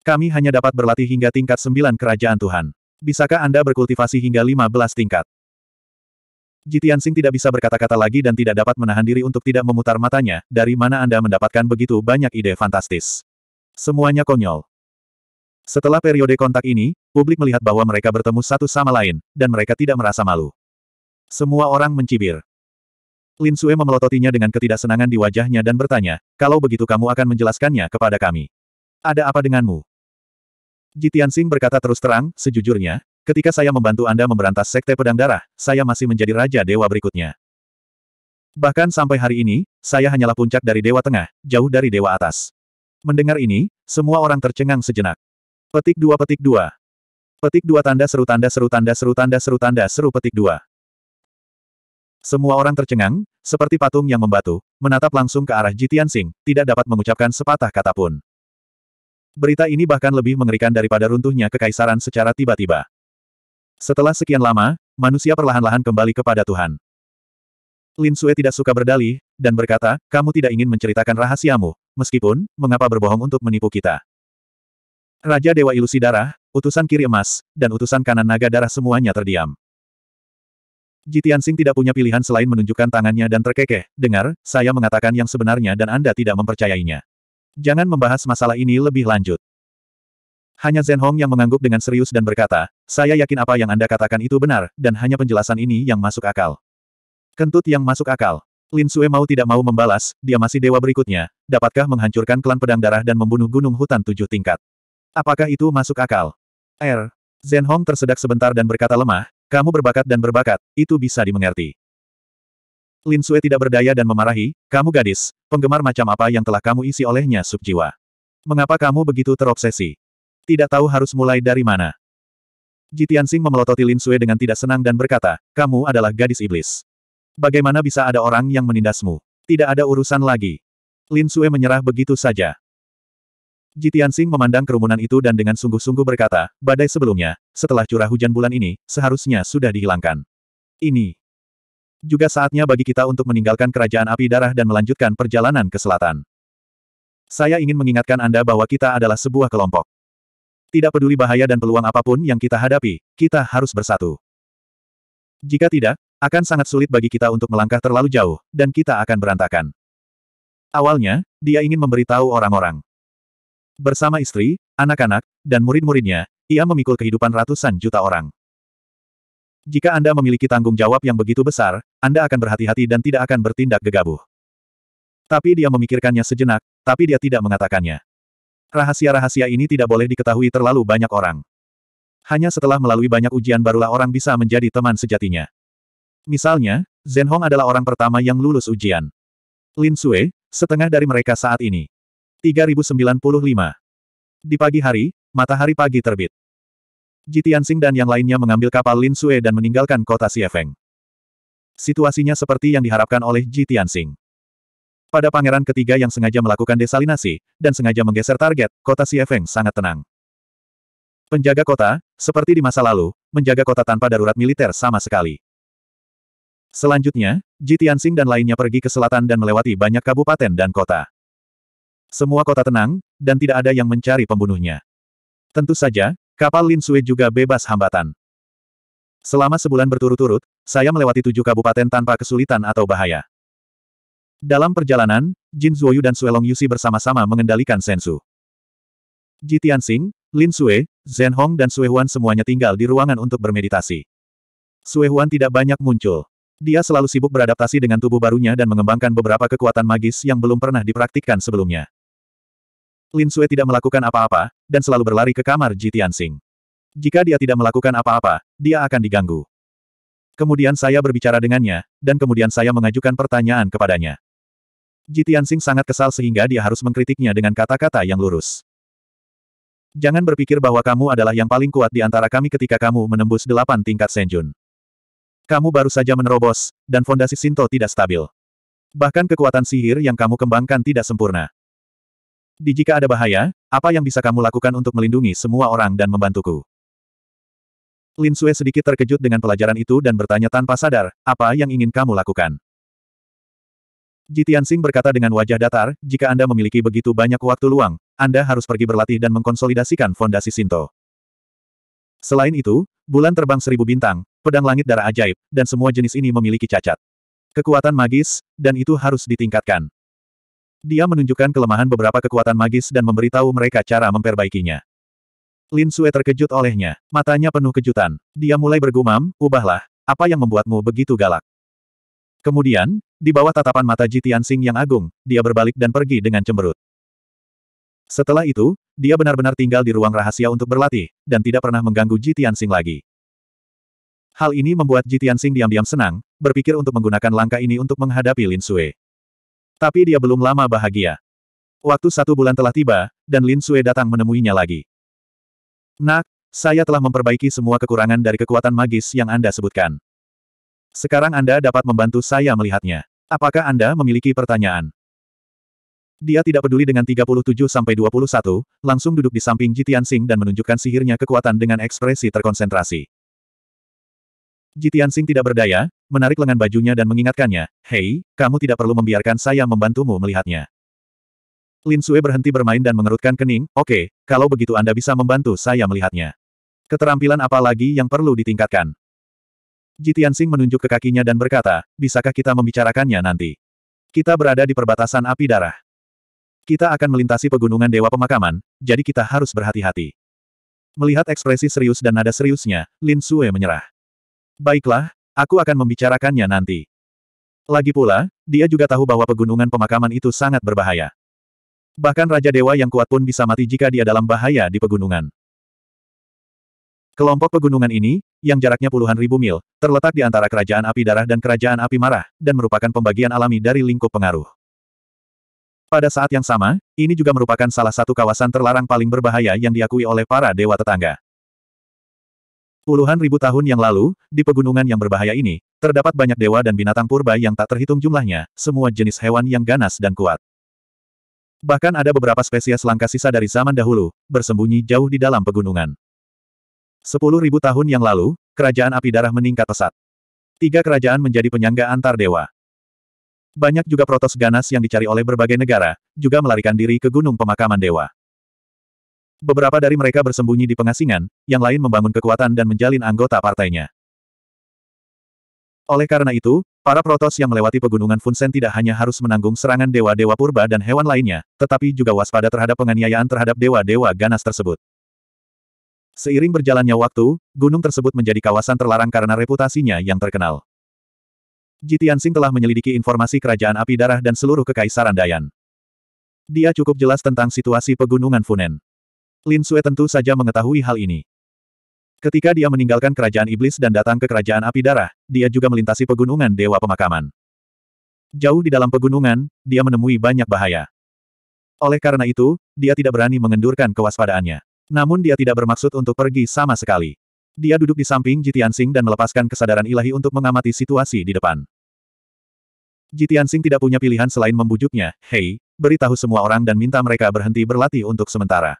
Kami hanya dapat berlatih hingga tingkat sembilan kerajaan Tuhan. Bisakah Anda berkultivasi hingga lima belas tingkat? Jitian Sing tidak bisa berkata-kata lagi dan tidak dapat menahan diri untuk tidak memutar matanya, dari mana Anda mendapatkan begitu banyak ide fantastis. Semuanya konyol. Setelah periode kontak ini, publik melihat bahwa mereka bertemu satu sama lain, dan mereka tidak merasa malu. Semua orang mencibir. Lin Sue memelototinya dengan ketidaksenangan di wajahnya dan bertanya, kalau begitu kamu akan menjelaskannya kepada kami. Ada apa denganmu? Jitian Sing berkata terus terang, sejujurnya, Ketika saya membantu Anda memberantas Sekte Pedang Darah, saya masih menjadi Raja Dewa berikutnya. Bahkan sampai hari ini, saya hanyalah puncak dari Dewa Tengah, jauh dari Dewa Atas. Mendengar ini, semua orang tercengang sejenak. Petik dua petik dua. Petik dua tanda seru tanda seru tanda seru tanda seru tanda seru petik dua. Semua orang tercengang, seperti patung yang membatu, menatap langsung ke arah Jitian Sing, tidak dapat mengucapkan sepatah kata pun. Berita ini bahkan lebih mengerikan daripada runtuhnya kekaisaran secara tiba-tiba. Setelah sekian lama, manusia perlahan-lahan kembali kepada Tuhan. Lin Sue tidak suka berdalih, dan berkata, kamu tidak ingin menceritakan rahasiamu, meskipun, mengapa berbohong untuk menipu kita. Raja Dewa Ilusi Darah, utusan kiri emas, dan utusan kanan naga darah semuanya terdiam. Jitian Sing tidak punya pilihan selain menunjukkan tangannya dan terkekeh, dengar, saya mengatakan yang sebenarnya dan Anda tidak mempercayainya. Jangan membahas masalah ini lebih lanjut. Hanya Zen Hong yang mengangguk dengan serius dan berkata, saya yakin apa yang Anda katakan itu benar, dan hanya penjelasan ini yang masuk akal. Kentut yang masuk akal. Lin Sue mau tidak mau membalas, dia masih dewa berikutnya, dapatkah menghancurkan klan pedang darah dan membunuh gunung hutan tujuh tingkat. Apakah itu masuk akal? Er, Zen Hong tersedak sebentar dan berkata lemah, kamu berbakat dan berbakat, itu bisa dimengerti. Lin Sue tidak berdaya dan memarahi, kamu gadis, penggemar macam apa yang telah kamu isi olehnya subjiwa. Mengapa kamu begitu terobsesi? Tidak tahu harus mulai dari mana. Tianxing memelototi Lin Sui dengan tidak senang dan berkata, kamu adalah gadis iblis. Bagaimana bisa ada orang yang menindasmu? Tidak ada urusan lagi. Lin Sui menyerah begitu saja. Tianxing memandang kerumunan itu dan dengan sungguh-sungguh berkata, badai sebelumnya, setelah curah hujan bulan ini, seharusnya sudah dihilangkan. Ini juga saatnya bagi kita untuk meninggalkan kerajaan api darah dan melanjutkan perjalanan ke selatan. Saya ingin mengingatkan Anda bahwa kita adalah sebuah kelompok. Tidak peduli bahaya dan peluang apapun yang kita hadapi, kita harus bersatu. Jika tidak, akan sangat sulit bagi kita untuk melangkah terlalu jauh, dan kita akan berantakan. Awalnya, dia ingin memberitahu orang-orang. Bersama istri, anak-anak, dan murid-muridnya, ia memikul kehidupan ratusan juta orang. Jika Anda memiliki tanggung jawab yang begitu besar, Anda akan berhati-hati dan tidak akan bertindak gegabah. Tapi dia memikirkannya sejenak, tapi dia tidak mengatakannya. Rahasia-rahasia ini tidak boleh diketahui terlalu banyak orang. Hanya setelah melalui banyak ujian barulah orang bisa menjadi teman sejatinya. Misalnya, Zhen Hong adalah orang pertama yang lulus ujian. Lin Sue, setengah dari mereka saat ini. 3095. Di pagi hari, matahari pagi terbit. Ji Tianxing dan yang lainnya mengambil kapal Lin Sue dan meninggalkan kota Siefeng. Situasinya seperti yang diharapkan oleh Ji Tianxing. Pada pangeran ketiga yang sengaja melakukan desalinasi, dan sengaja menggeser target, kota Siefeng sangat tenang. Penjaga kota, seperti di masa lalu, menjaga kota tanpa darurat militer sama sekali. Selanjutnya, Ji Tianxing dan lainnya pergi ke selatan dan melewati banyak kabupaten dan kota. Semua kota tenang, dan tidak ada yang mencari pembunuhnya. Tentu saja, kapal Lin Sui juga bebas hambatan. Selama sebulan berturut-turut, saya melewati tujuh kabupaten tanpa kesulitan atau bahaya. Dalam perjalanan, Jin Zuoyu dan Suelong Yusi bersama-sama mengendalikan Sensu. Ji Tianxing, Lin Sue, Zhen Hong dan Sue Huan semuanya tinggal di ruangan untuk bermeditasi. Sue Huan tidak banyak muncul. Dia selalu sibuk beradaptasi dengan tubuh barunya dan mengembangkan beberapa kekuatan magis yang belum pernah dipraktikkan sebelumnya. Lin Sue tidak melakukan apa-apa, dan selalu berlari ke kamar Ji Tianxing. Jika dia tidak melakukan apa-apa, dia akan diganggu. Kemudian saya berbicara dengannya, dan kemudian saya mengajukan pertanyaan kepadanya. Jitian Sing sangat kesal sehingga dia harus mengkritiknya dengan kata-kata yang lurus. Jangan berpikir bahwa kamu adalah yang paling kuat di antara kami ketika kamu menembus delapan tingkat Senjun. Kamu baru saja menerobos, dan fondasi Sinto tidak stabil. Bahkan kekuatan sihir yang kamu kembangkan tidak sempurna. Di jika ada bahaya, apa yang bisa kamu lakukan untuk melindungi semua orang dan membantuku? Lin Sue sedikit terkejut dengan pelajaran itu dan bertanya tanpa sadar, apa yang ingin kamu lakukan? Tianxing berkata dengan wajah datar, jika Anda memiliki begitu banyak waktu luang, Anda harus pergi berlatih dan mengkonsolidasikan fondasi Sinto. Selain itu, bulan terbang seribu bintang, pedang langit darah ajaib, dan semua jenis ini memiliki cacat. Kekuatan magis, dan itu harus ditingkatkan. Dia menunjukkan kelemahan beberapa kekuatan magis dan memberitahu mereka cara memperbaikinya. Lin Sue terkejut olehnya, matanya penuh kejutan. Dia mulai bergumam, ubahlah, apa yang membuatmu begitu galak? Kemudian, di bawah tatapan mata Ji Tianxing yang agung, dia berbalik dan pergi dengan cemberut. Setelah itu, dia benar-benar tinggal di ruang rahasia untuk berlatih, dan tidak pernah mengganggu Ji Tianxing lagi. Hal ini membuat Ji Tianxing diam-diam senang, berpikir untuk menggunakan langkah ini untuk menghadapi Lin Sui. Tapi dia belum lama bahagia. Waktu satu bulan telah tiba, dan Lin Sui datang menemuinya lagi. Nak, saya telah memperbaiki semua kekurangan dari kekuatan magis yang Anda sebutkan. Sekarang Anda dapat membantu saya melihatnya. Apakah Anda memiliki pertanyaan? Dia tidak peduli dengan 37-21, langsung duduk di samping Jitian Sing dan menunjukkan sihirnya kekuatan dengan ekspresi terkonsentrasi. Jitian Sing tidak berdaya, menarik lengan bajunya dan mengingatkannya, Hei, kamu tidak perlu membiarkan saya membantumu melihatnya. Lin Sue berhenti bermain dan mengerutkan kening, oke, okay, kalau begitu Anda bisa membantu saya melihatnya. Keterampilan apa lagi yang perlu ditingkatkan? Jitian Sing menunjuk ke kakinya dan berkata, bisakah kita membicarakannya nanti? Kita berada di perbatasan api darah. Kita akan melintasi pegunungan Dewa Pemakaman, jadi kita harus berhati-hati. Melihat ekspresi serius dan nada seriusnya, Lin Sue menyerah. Baiklah, aku akan membicarakannya nanti. Lagi pula, dia juga tahu bahwa pegunungan pemakaman itu sangat berbahaya. Bahkan Raja Dewa yang kuat pun bisa mati jika dia dalam bahaya di pegunungan. Kelompok pegunungan ini, yang jaraknya puluhan ribu mil, terletak di antara Kerajaan Api Darah dan Kerajaan Api Marah, dan merupakan pembagian alami dari lingkup pengaruh. Pada saat yang sama, ini juga merupakan salah satu kawasan terlarang paling berbahaya yang diakui oleh para dewa tetangga. Puluhan ribu tahun yang lalu, di pegunungan yang berbahaya ini, terdapat banyak dewa dan binatang purba yang tak terhitung jumlahnya, semua jenis hewan yang ganas dan kuat. Bahkan ada beberapa spesies langka sisa dari zaman dahulu, bersembunyi jauh di dalam pegunungan. Sepuluh ribu tahun yang lalu, kerajaan api darah meningkat pesat. Tiga kerajaan menjadi penyangga antar dewa. Banyak juga protos ganas yang dicari oleh berbagai negara, juga melarikan diri ke gunung pemakaman dewa. Beberapa dari mereka bersembunyi di pengasingan, yang lain membangun kekuatan dan menjalin anggota partainya. Oleh karena itu, para protos yang melewati pegunungan Funsen tidak hanya harus menanggung serangan dewa-dewa purba dan hewan lainnya, tetapi juga waspada terhadap penganiayaan terhadap dewa-dewa ganas tersebut. Seiring berjalannya waktu, gunung tersebut menjadi kawasan terlarang karena reputasinya yang terkenal. Jitiansing telah menyelidiki informasi kerajaan api darah dan seluruh kekaisaran Dayan. Dia cukup jelas tentang situasi pegunungan Funen. Lin Sue tentu saja mengetahui hal ini. Ketika dia meninggalkan kerajaan iblis dan datang ke kerajaan api darah, dia juga melintasi pegunungan dewa pemakaman. Jauh di dalam pegunungan, dia menemui banyak bahaya. Oleh karena itu, dia tidak berani mengendurkan kewaspadaannya. Namun dia tidak bermaksud untuk pergi sama sekali. Dia duduk di samping Jitian Jitiansing dan melepaskan kesadaran ilahi untuk mengamati situasi di depan. Jitian Jitiansing tidak punya pilihan selain membujuknya, Hei, beritahu semua orang dan minta mereka berhenti berlatih untuk sementara.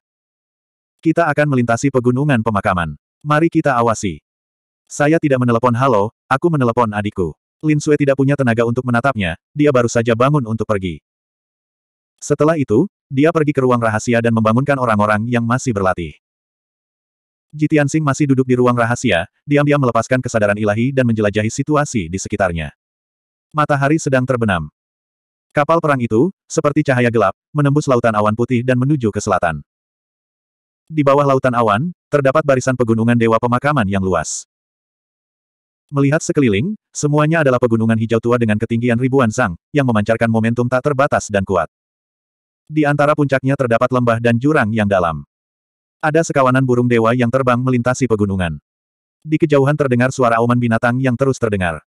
Kita akan melintasi pegunungan pemakaman. Mari kita awasi. Saya tidak menelepon halo, aku menelepon adikku. Lin Sui tidak punya tenaga untuk menatapnya, dia baru saja bangun untuk pergi. Setelah itu, dia pergi ke ruang rahasia dan membangunkan orang-orang yang masih berlatih. Jitian Sing masih duduk di ruang rahasia, diam-diam melepaskan kesadaran ilahi dan menjelajahi situasi di sekitarnya. Matahari sedang terbenam. Kapal perang itu, seperti cahaya gelap, menembus lautan awan putih dan menuju ke selatan. Di bawah lautan awan, terdapat barisan pegunungan dewa pemakaman yang luas. Melihat sekeliling, semuanya adalah pegunungan hijau tua dengan ketinggian ribuan sang, yang memancarkan momentum tak terbatas dan kuat. Di antara puncaknya terdapat lembah dan jurang yang dalam. Ada sekawanan burung dewa yang terbang melintasi pegunungan. Di kejauhan terdengar suara auman binatang yang terus terdengar.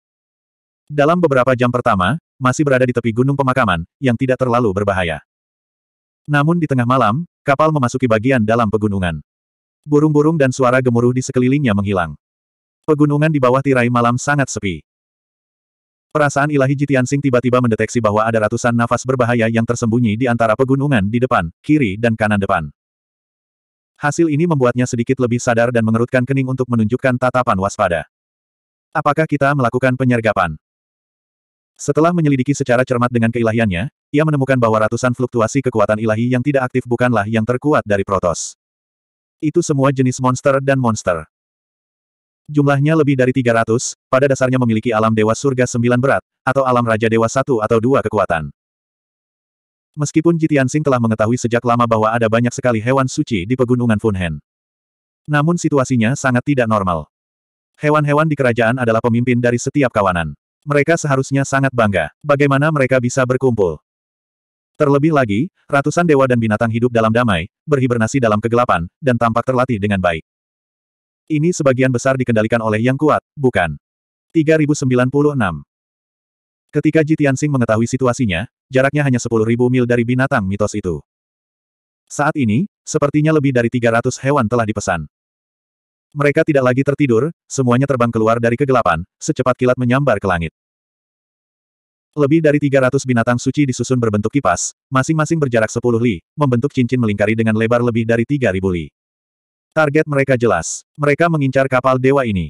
Dalam beberapa jam pertama, masih berada di tepi gunung pemakaman, yang tidak terlalu berbahaya. Namun di tengah malam, kapal memasuki bagian dalam pegunungan. Burung-burung dan suara gemuruh di sekelilingnya menghilang. Pegunungan di bawah tirai malam sangat sepi. Perasaan ilahi Jitian sing tiba-tiba mendeteksi bahwa ada ratusan nafas berbahaya yang tersembunyi di antara pegunungan di depan, kiri dan kanan depan. Hasil ini membuatnya sedikit lebih sadar dan mengerutkan kening untuk menunjukkan tatapan waspada. Apakah kita melakukan penyergapan? Setelah menyelidiki secara cermat dengan keilahiannya, ia menemukan bahwa ratusan fluktuasi kekuatan ilahi yang tidak aktif bukanlah yang terkuat dari Protos. Itu semua jenis monster dan monster. Jumlahnya lebih dari 300, pada dasarnya memiliki alam dewa surga sembilan berat, atau alam raja dewa satu atau dua kekuatan. Meskipun Jitiansing telah mengetahui sejak lama bahwa ada banyak sekali hewan suci di pegunungan Funhen. Namun situasinya sangat tidak normal. Hewan-hewan di kerajaan adalah pemimpin dari setiap kawanan. Mereka seharusnya sangat bangga. Bagaimana mereka bisa berkumpul? Terlebih lagi, ratusan dewa dan binatang hidup dalam damai, berhibernasi dalam kegelapan, dan tampak terlatih dengan baik. Ini sebagian besar dikendalikan oleh yang kuat, bukan? 3096. Ketika Ji Tianxing mengetahui situasinya, jaraknya hanya 10.000 mil dari binatang mitos itu. Saat ini, sepertinya lebih dari 300 hewan telah dipesan. Mereka tidak lagi tertidur, semuanya terbang keluar dari kegelapan, secepat kilat menyambar ke langit. Lebih dari 300 binatang suci disusun berbentuk kipas, masing-masing berjarak 10 li, membentuk cincin melingkari dengan lebar lebih dari 3000 li. Target mereka jelas. Mereka mengincar kapal dewa ini.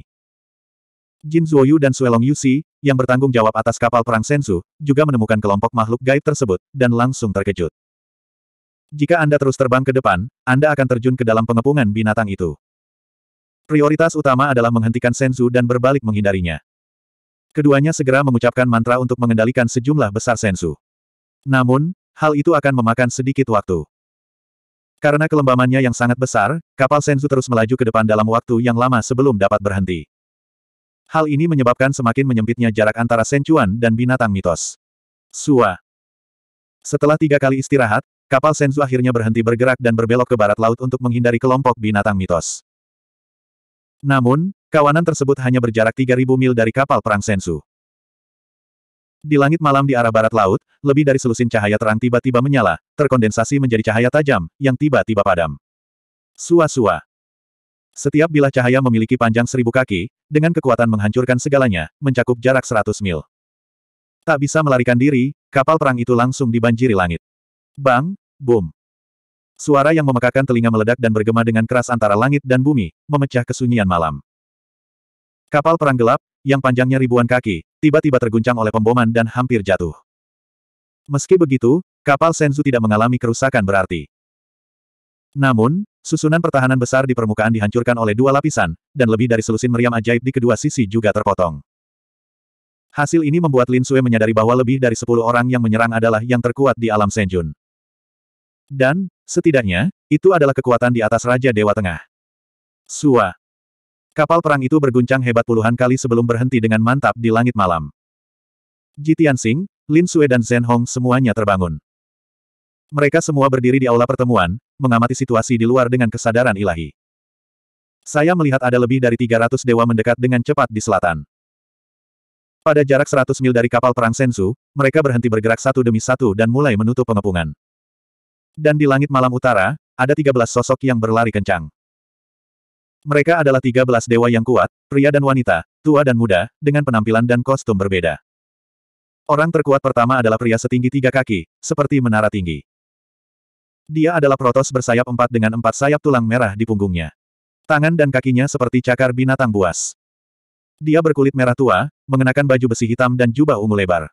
Jin Zuoyu dan Suelong Yusi, yang bertanggung jawab atas kapal perang Sensu, juga menemukan kelompok makhluk gaib tersebut, dan langsung terkejut. Jika Anda terus terbang ke depan, Anda akan terjun ke dalam pengepungan binatang itu. Prioritas utama adalah menghentikan Sensu dan berbalik menghindarinya. Keduanya segera mengucapkan mantra untuk mengendalikan sejumlah besar Sensu. Namun, hal itu akan memakan sedikit waktu. Karena kelembamannya yang sangat besar, kapal Senzu terus melaju ke depan dalam waktu yang lama sebelum dapat berhenti. Hal ini menyebabkan semakin menyempitnya jarak antara Senchuan dan binatang mitos. Sua. Setelah tiga kali istirahat, kapal Senzu akhirnya berhenti bergerak dan berbelok ke barat laut untuk menghindari kelompok binatang mitos. Namun, kawanan tersebut hanya berjarak 3.000 mil dari kapal perang Senzu. Di langit malam di arah barat laut, lebih dari selusin cahaya terang tiba-tiba menyala, terkondensasi menjadi cahaya tajam, yang tiba-tiba padam. Sua-sua. Setiap bilah cahaya memiliki panjang seribu kaki, dengan kekuatan menghancurkan segalanya, mencakup jarak seratus mil. Tak bisa melarikan diri, kapal perang itu langsung dibanjiri langit. Bang, boom. Suara yang memekakan telinga meledak dan bergema dengan keras antara langit dan bumi, memecah kesunyian malam. Kapal perang gelap, yang panjangnya ribuan kaki, tiba-tiba terguncang oleh pemboman dan hampir jatuh. Meski begitu, kapal Senzu tidak mengalami kerusakan berarti. Namun, susunan pertahanan besar di permukaan dihancurkan oleh dua lapisan, dan lebih dari selusin meriam ajaib di kedua sisi juga terpotong. Hasil ini membuat Lin Sui menyadari bahwa lebih dari sepuluh orang yang menyerang adalah yang terkuat di alam Senjun. Dan, setidaknya, itu adalah kekuatan di atas Raja Dewa Tengah. Sua, Kapal perang itu berguncang hebat puluhan kali sebelum berhenti dengan mantap di langit malam. Ji Tianxing, Lin Sue dan Zhen Hong semuanya terbangun. Mereka semua berdiri di aula pertemuan, mengamati situasi di luar dengan kesadaran ilahi. Saya melihat ada lebih dari 300 dewa mendekat dengan cepat di selatan. Pada jarak 100 mil dari kapal perang Sensu, mereka berhenti bergerak satu demi satu dan mulai menutup pengepungan. Dan di langit malam utara, ada 13 sosok yang berlari kencang. Mereka adalah 13 dewa yang kuat, pria dan wanita, tua dan muda, dengan penampilan dan kostum berbeda. Orang terkuat pertama adalah pria setinggi tiga kaki, seperti menara tinggi. Dia adalah protos bersayap empat dengan empat sayap tulang merah di punggungnya. Tangan dan kakinya seperti cakar binatang buas. Dia berkulit merah tua, mengenakan baju besi hitam dan jubah ungu lebar.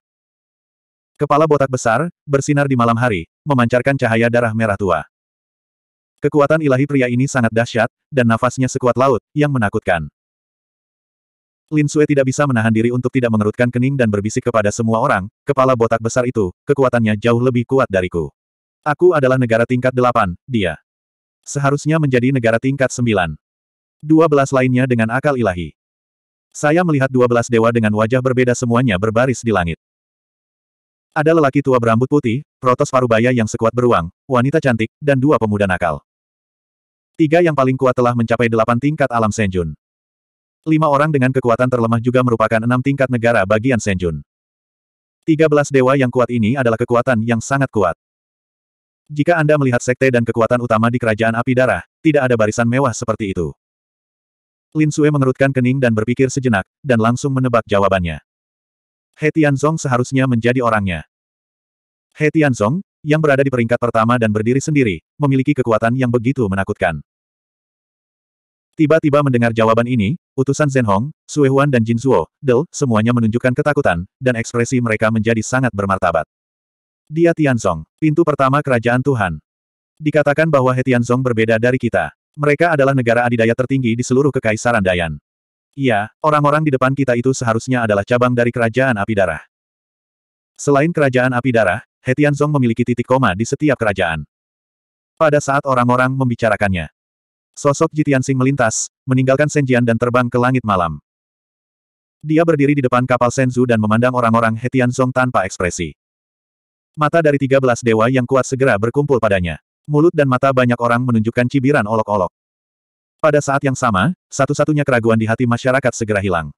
Kepala botak besar, bersinar di malam hari, memancarkan cahaya darah merah tua. Kekuatan ilahi pria ini sangat dahsyat, dan nafasnya sekuat laut, yang menakutkan. Lin Sue tidak bisa menahan diri untuk tidak mengerutkan kening dan berbisik kepada semua orang, kepala botak besar itu, kekuatannya jauh lebih kuat dariku. Aku adalah negara tingkat delapan, dia. Seharusnya menjadi negara tingkat sembilan. Dua belas lainnya dengan akal ilahi. Saya melihat dua belas dewa dengan wajah berbeda semuanya berbaris di langit. Ada lelaki tua berambut putih, protos parubaya yang sekuat beruang, wanita cantik, dan dua pemuda nakal. Tiga yang paling kuat telah mencapai delapan tingkat alam Senjun. Lima orang dengan kekuatan terlemah juga merupakan enam tingkat negara bagian Senjun. Tiga belas dewa yang kuat ini adalah kekuatan yang sangat kuat. Jika Anda melihat sekte dan kekuatan utama di Kerajaan Api Darah, tidak ada barisan mewah seperti itu. Lin Sue mengerutkan kening dan berpikir sejenak, dan langsung menebak jawabannya. He Zong seharusnya menjadi orangnya. He Zong? yang berada di peringkat pertama dan berdiri sendiri, memiliki kekuatan yang begitu menakutkan. Tiba-tiba mendengar jawaban ini, utusan Zhen Hong, dan Jin Zuo, Del, semuanya menunjukkan ketakutan, dan ekspresi mereka menjadi sangat bermartabat. Dia Tianzong, pintu pertama kerajaan Tuhan. Dikatakan bahwa He Tianzong berbeda dari kita. Mereka adalah negara adidaya tertinggi di seluruh Kekaisaran Dayan. Iya, orang-orang di depan kita itu seharusnya adalah cabang dari kerajaan api darah. Selain kerajaan api darah, He Tianzong memiliki titik koma di setiap kerajaan. Pada saat orang-orang membicarakannya, sosok Jitiansing melintas, meninggalkan Senjian dan terbang ke langit malam. Dia berdiri di depan kapal Senzu dan memandang orang-orang He Tianzong tanpa ekspresi. Mata dari 13 dewa yang kuat segera berkumpul padanya. Mulut dan mata banyak orang menunjukkan cibiran olok-olok. Pada saat yang sama, satu-satunya keraguan di hati masyarakat segera hilang.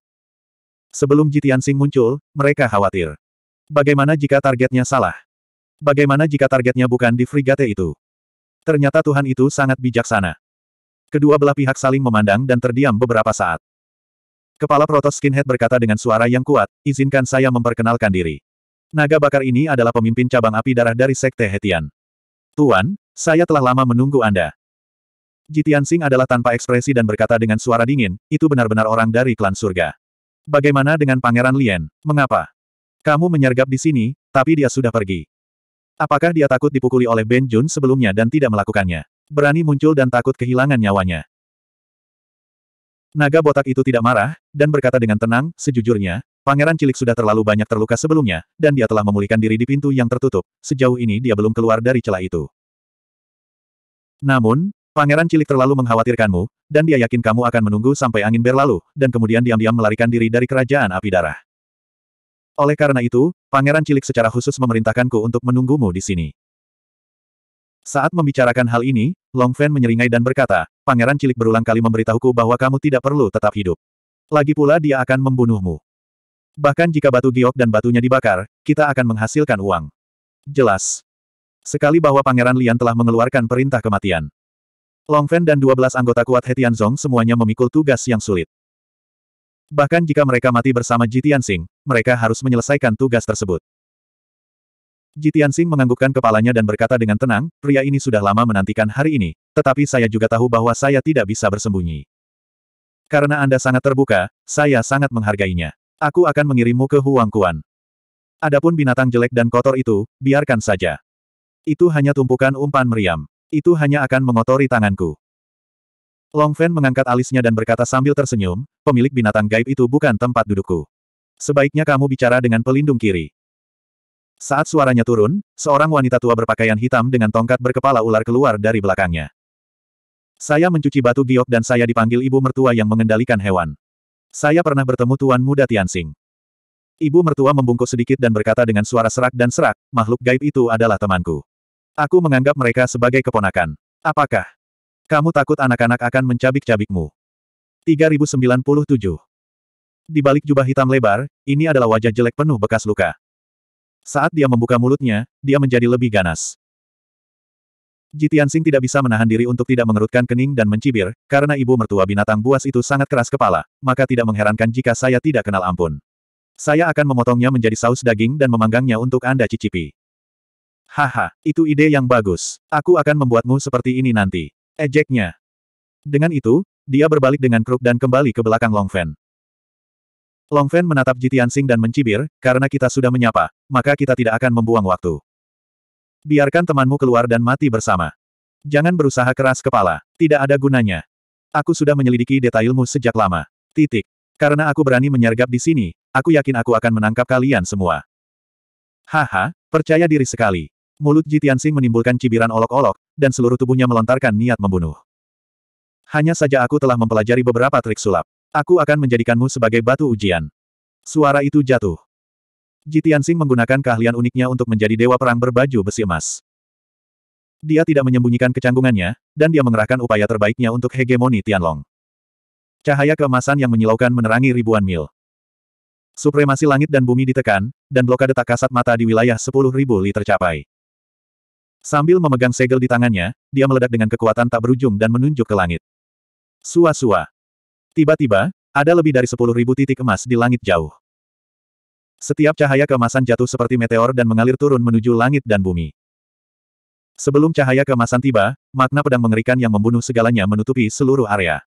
Sebelum Jitian Sing muncul, mereka khawatir. Bagaimana jika targetnya salah? Bagaimana jika targetnya bukan di frigate itu? Ternyata Tuhan itu sangat bijaksana. Kedua belah pihak saling memandang dan terdiam beberapa saat. Kepala Protos Skinhead berkata dengan suara yang kuat, izinkan saya memperkenalkan diri. Naga bakar ini adalah pemimpin cabang api darah dari Sekte Hetian. Tuan, saya telah lama menunggu Anda. Jitian Singh adalah tanpa ekspresi dan berkata dengan suara dingin, itu benar-benar orang dari klan surga. Bagaimana dengan Pangeran Lien? Mengapa? Kamu menyergap di sini, tapi dia sudah pergi. Apakah dia takut dipukuli oleh Ben Jun sebelumnya dan tidak melakukannya? Berani muncul dan takut kehilangan nyawanya. Naga botak itu tidak marah, dan berkata dengan tenang, sejujurnya, pangeran cilik sudah terlalu banyak terluka sebelumnya, dan dia telah memulihkan diri di pintu yang tertutup, sejauh ini dia belum keluar dari celah itu. Namun, pangeran cilik terlalu mengkhawatirkanmu, dan dia yakin kamu akan menunggu sampai angin berlalu, dan kemudian diam-diam melarikan diri dari kerajaan api darah. Oleh karena itu, Pangeran Cilik secara khusus memerintahkanku untuk menunggumu di sini. Saat membicarakan hal ini, Long Fan menyeringai dan berkata, Pangeran Cilik berulang kali memberitahuku bahwa kamu tidak perlu tetap hidup. Lagi pula dia akan membunuhmu. Bahkan jika batu giok dan batunya dibakar, kita akan menghasilkan uang. Jelas. Sekali bahwa Pangeran Lian telah mengeluarkan perintah kematian. Long Fan dan 12 anggota kuat Hetian Zong semuanya memikul tugas yang sulit. Bahkan jika mereka mati bersama Jitian Sing, mereka harus menyelesaikan tugas tersebut. Jitian Sing menganggukkan kepalanya dan berkata dengan tenang, pria ini sudah lama menantikan hari ini, tetapi saya juga tahu bahwa saya tidak bisa bersembunyi. Karena Anda sangat terbuka, saya sangat menghargainya. Aku akan mengirimmu ke Huang Kuan. Adapun binatang jelek dan kotor itu, biarkan saja. Itu hanya tumpukan umpan meriam. Itu hanya akan mengotori tanganku. Long Fan mengangkat alisnya dan berkata sambil tersenyum, pemilik binatang gaib itu bukan tempat dudukku. Sebaiknya kamu bicara dengan pelindung kiri. Saat suaranya turun, seorang wanita tua berpakaian hitam dengan tongkat berkepala ular keluar dari belakangnya. Saya mencuci batu giok dan saya dipanggil ibu mertua yang mengendalikan hewan. Saya pernah bertemu tuan muda Tianxing. Ibu mertua membungkuk sedikit dan berkata dengan suara serak dan serak, makhluk gaib itu adalah temanku. Aku menganggap mereka sebagai keponakan. Apakah kamu takut anak-anak akan mencabik-cabikmu. 3097. Di balik jubah hitam lebar, ini adalah wajah jelek penuh bekas luka. Saat dia membuka mulutnya, dia menjadi lebih ganas. Jitian Sing tidak bisa menahan diri untuk tidak mengerutkan kening dan mencibir, karena ibu mertua binatang buas itu sangat keras kepala, maka tidak mengherankan jika saya tidak kenal ampun. Saya akan memotongnya menjadi saus daging dan memanggangnya untuk Anda cicipi. Haha, itu ide yang bagus. Aku akan membuatmu seperti ini nanti. Ejeknya. Dengan itu, dia berbalik dengan kruk dan kembali ke belakang Long Fan. Long Fan menatap Jitiansing dan mencibir, karena kita sudah menyapa, maka kita tidak akan membuang waktu. Biarkan temanmu keluar dan mati bersama. Jangan berusaha keras kepala, tidak ada gunanya. Aku sudah menyelidiki detailmu sejak lama. Titik. Karena aku berani menyergap di sini, aku yakin aku akan menangkap kalian semua. Haha, percaya diri sekali. Mulut Jitiansing menimbulkan cibiran olok-olok, dan seluruh tubuhnya melontarkan niat membunuh. Hanya saja aku telah mempelajari beberapa trik sulap. Aku akan menjadikanmu sebagai batu ujian. Suara itu jatuh. Jitiansing menggunakan keahlian uniknya untuk menjadi dewa perang berbaju besi emas. Dia tidak menyembunyikan kecanggungannya, dan dia mengerahkan upaya terbaiknya untuk hegemoni Tianlong. Cahaya keemasan yang menyilaukan menerangi ribuan mil. Supremasi langit dan bumi ditekan, dan blokade tak kasat mata di wilayah sepuluh ribu li tercapai. Sambil memegang segel di tangannya, dia meledak dengan kekuatan tak berujung dan menunjuk ke langit. Sua-sua. Tiba-tiba, ada lebih dari sepuluh ribu titik emas di langit jauh. Setiap cahaya kemasan jatuh seperti meteor dan mengalir turun menuju langit dan bumi. Sebelum cahaya kemasan tiba, makna pedang mengerikan yang membunuh segalanya menutupi seluruh area.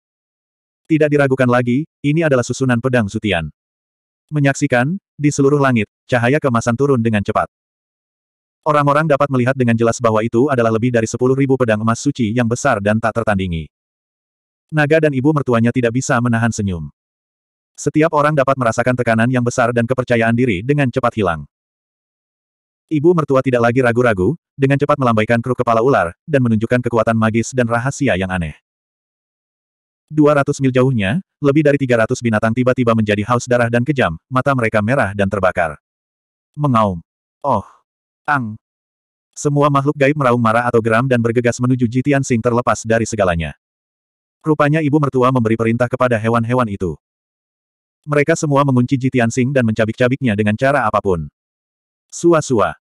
Tidak diragukan lagi, ini adalah susunan pedang Zutian. Menyaksikan, di seluruh langit, cahaya kemasan turun dengan cepat. Orang-orang dapat melihat dengan jelas bahwa itu adalah lebih dari sepuluh ribu pedang emas suci yang besar dan tak tertandingi. Naga dan ibu mertuanya tidak bisa menahan senyum. Setiap orang dapat merasakan tekanan yang besar dan kepercayaan diri dengan cepat hilang. Ibu mertua tidak lagi ragu-ragu, dengan cepat melambaikan kru kepala ular, dan menunjukkan kekuatan magis dan rahasia yang aneh. 200 mil jauhnya, lebih dari 300 binatang tiba-tiba menjadi haus darah dan kejam, mata mereka merah dan terbakar. Mengaum. Oh, Ang. Semua makhluk gaib meraung marah atau geram dan bergegas menuju Jitian Sing terlepas dari segalanya. Rupanya ibu mertua memberi perintah kepada hewan-hewan itu. Mereka semua mengunci Jitian Sing dan mencabik-cabiknya dengan cara apapun. Sua-sua.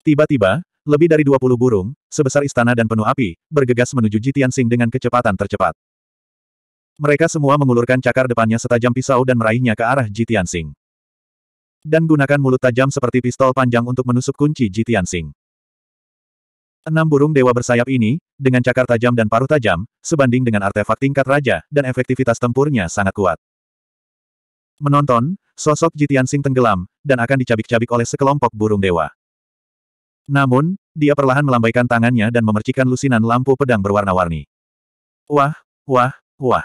Tiba-tiba, lebih dari 20 burung, sebesar istana dan penuh api, bergegas menuju Jitian Sing dengan kecepatan tercepat. Mereka semua mengulurkan cakar depannya setajam pisau dan meraihnya ke arah Jitian Sing. Dan gunakan mulut tajam seperti pistol panjang untuk menusuk kunci Ji Tianxing. Enam burung dewa bersayap ini, dengan cakar tajam dan paruh tajam, sebanding dengan artefak tingkat raja, dan efektivitas tempurnya sangat kuat. Menonton, sosok Jitian Sing tenggelam, dan akan dicabik-cabik oleh sekelompok burung dewa. Namun, dia perlahan melambaikan tangannya dan memercikan lusinan lampu pedang berwarna-warni. Wah, wah, wah.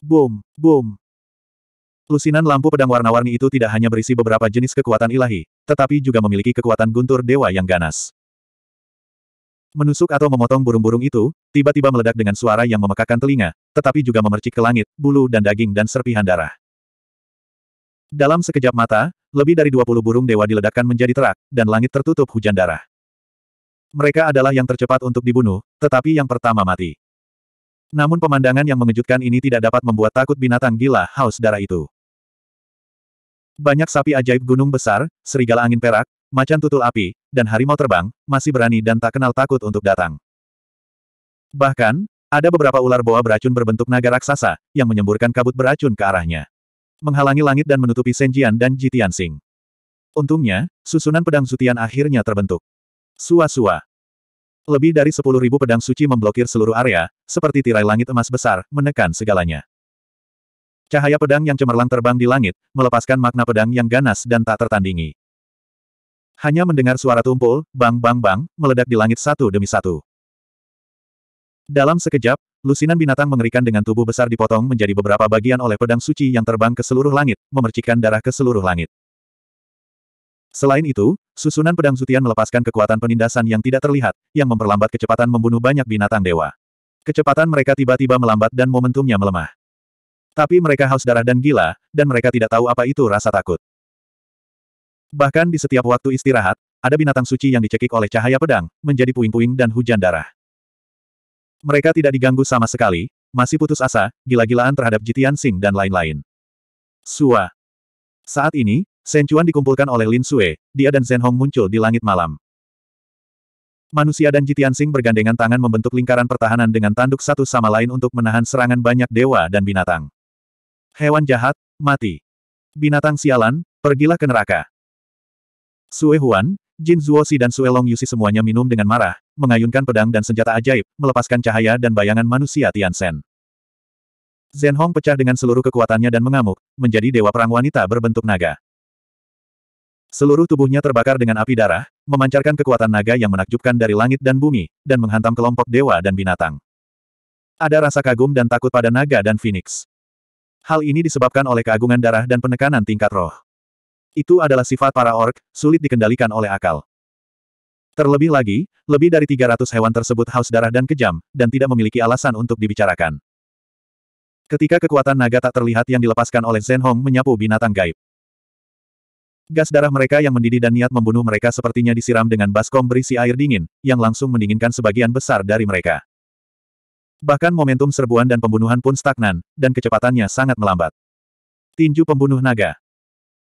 Boom, boom, Lusinan lampu pedang warna-warni itu tidak hanya berisi beberapa jenis kekuatan ilahi, tetapi juga memiliki kekuatan guntur dewa yang ganas. Menusuk atau memotong burung-burung itu, tiba-tiba meledak dengan suara yang memekakan telinga, tetapi juga memercik ke langit, bulu dan daging dan serpihan darah. Dalam sekejap mata, lebih dari 20 burung dewa diledakkan menjadi terak, dan langit tertutup hujan darah. Mereka adalah yang tercepat untuk dibunuh, tetapi yang pertama mati. Namun pemandangan yang mengejutkan ini tidak dapat membuat takut binatang gila haus darah itu. Banyak sapi ajaib gunung besar, serigala angin perak, macan tutul api, dan harimau terbang, masih berani dan tak kenal takut untuk datang. Bahkan, ada beberapa ular boa beracun berbentuk naga raksasa, yang menyemburkan kabut beracun ke arahnya. Menghalangi langit dan menutupi Senjian dan Jitian Sing. Untungnya, susunan pedang Zutian akhirnya terbentuk. Sua-sua. Lebih dari sepuluh ribu pedang suci memblokir seluruh area, seperti tirai langit emas besar, menekan segalanya. Cahaya pedang yang cemerlang terbang di langit, melepaskan makna pedang yang ganas dan tak tertandingi. Hanya mendengar suara tumpul, bang-bang-bang, meledak di langit satu demi satu. Dalam sekejap, lusinan binatang mengerikan dengan tubuh besar dipotong menjadi beberapa bagian oleh pedang suci yang terbang ke seluruh langit, memercikan darah ke seluruh langit. Selain itu, susunan pedang Zutian melepaskan kekuatan penindasan yang tidak terlihat, yang memperlambat kecepatan membunuh banyak binatang dewa. Kecepatan mereka tiba-tiba melambat dan momentumnya melemah. Tapi mereka haus darah dan gila, dan mereka tidak tahu apa itu rasa takut. Bahkan di setiap waktu istirahat, ada binatang suci yang dicekik oleh cahaya pedang, menjadi puing-puing dan hujan darah. Mereka tidak diganggu sama sekali, masih putus asa, gila-gilaan terhadap Jitian Sing dan lain-lain. Sua. Saat ini, Shen Chuan dikumpulkan oleh Lin Sue, dia dan Zhen Hong muncul di langit malam. Manusia dan Jitian Sing bergandengan tangan membentuk lingkaran pertahanan dengan tanduk satu sama lain untuk menahan serangan banyak dewa dan binatang. Hewan jahat, mati. Binatang sialan, pergilah ke neraka. Sue Huan, Jin Zuosi dan Sue Long Yusi semuanya minum dengan marah, mengayunkan pedang dan senjata ajaib, melepaskan cahaya dan bayangan manusia Tian Shen. Zhen Hong pecah dengan seluruh kekuatannya dan mengamuk, menjadi dewa perang wanita berbentuk naga. Seluruh tubuhnya terbakar dengan api darah, memancarkan kekuatan naga yang menakjubkan dari langit dan bumi, dan menghantam kelompok dewa dan binatang. Ada rasa kagum dan takut pada naga dan phoenix. Hal ini disebabkan oleh keagungan darah dan penekanan tingkat roh. Itu adalah sifat para ork, sulit dikendalikan oleh akal. Terlebih lagi, lebih dari 300 hewan tersebut haus darah dan kejam, dan tidak memiliki alasan untuk dibicarakan. Ketika kekuatan naga tak terlihat yang dilepaskan oleh Zen Hong menyapu binatang gaib. Gas darah mereka yang mendidih dan niat membunuh mereka sepertinya disiram dengan baskom berisi air dingin, yang langsung mendinginkan sebagian besar dari mereka. Bahkan momentum serbuan dan pembunuhan pun stagnan, dan kecepatannya sangat melambat. Tinju pembunuh naga.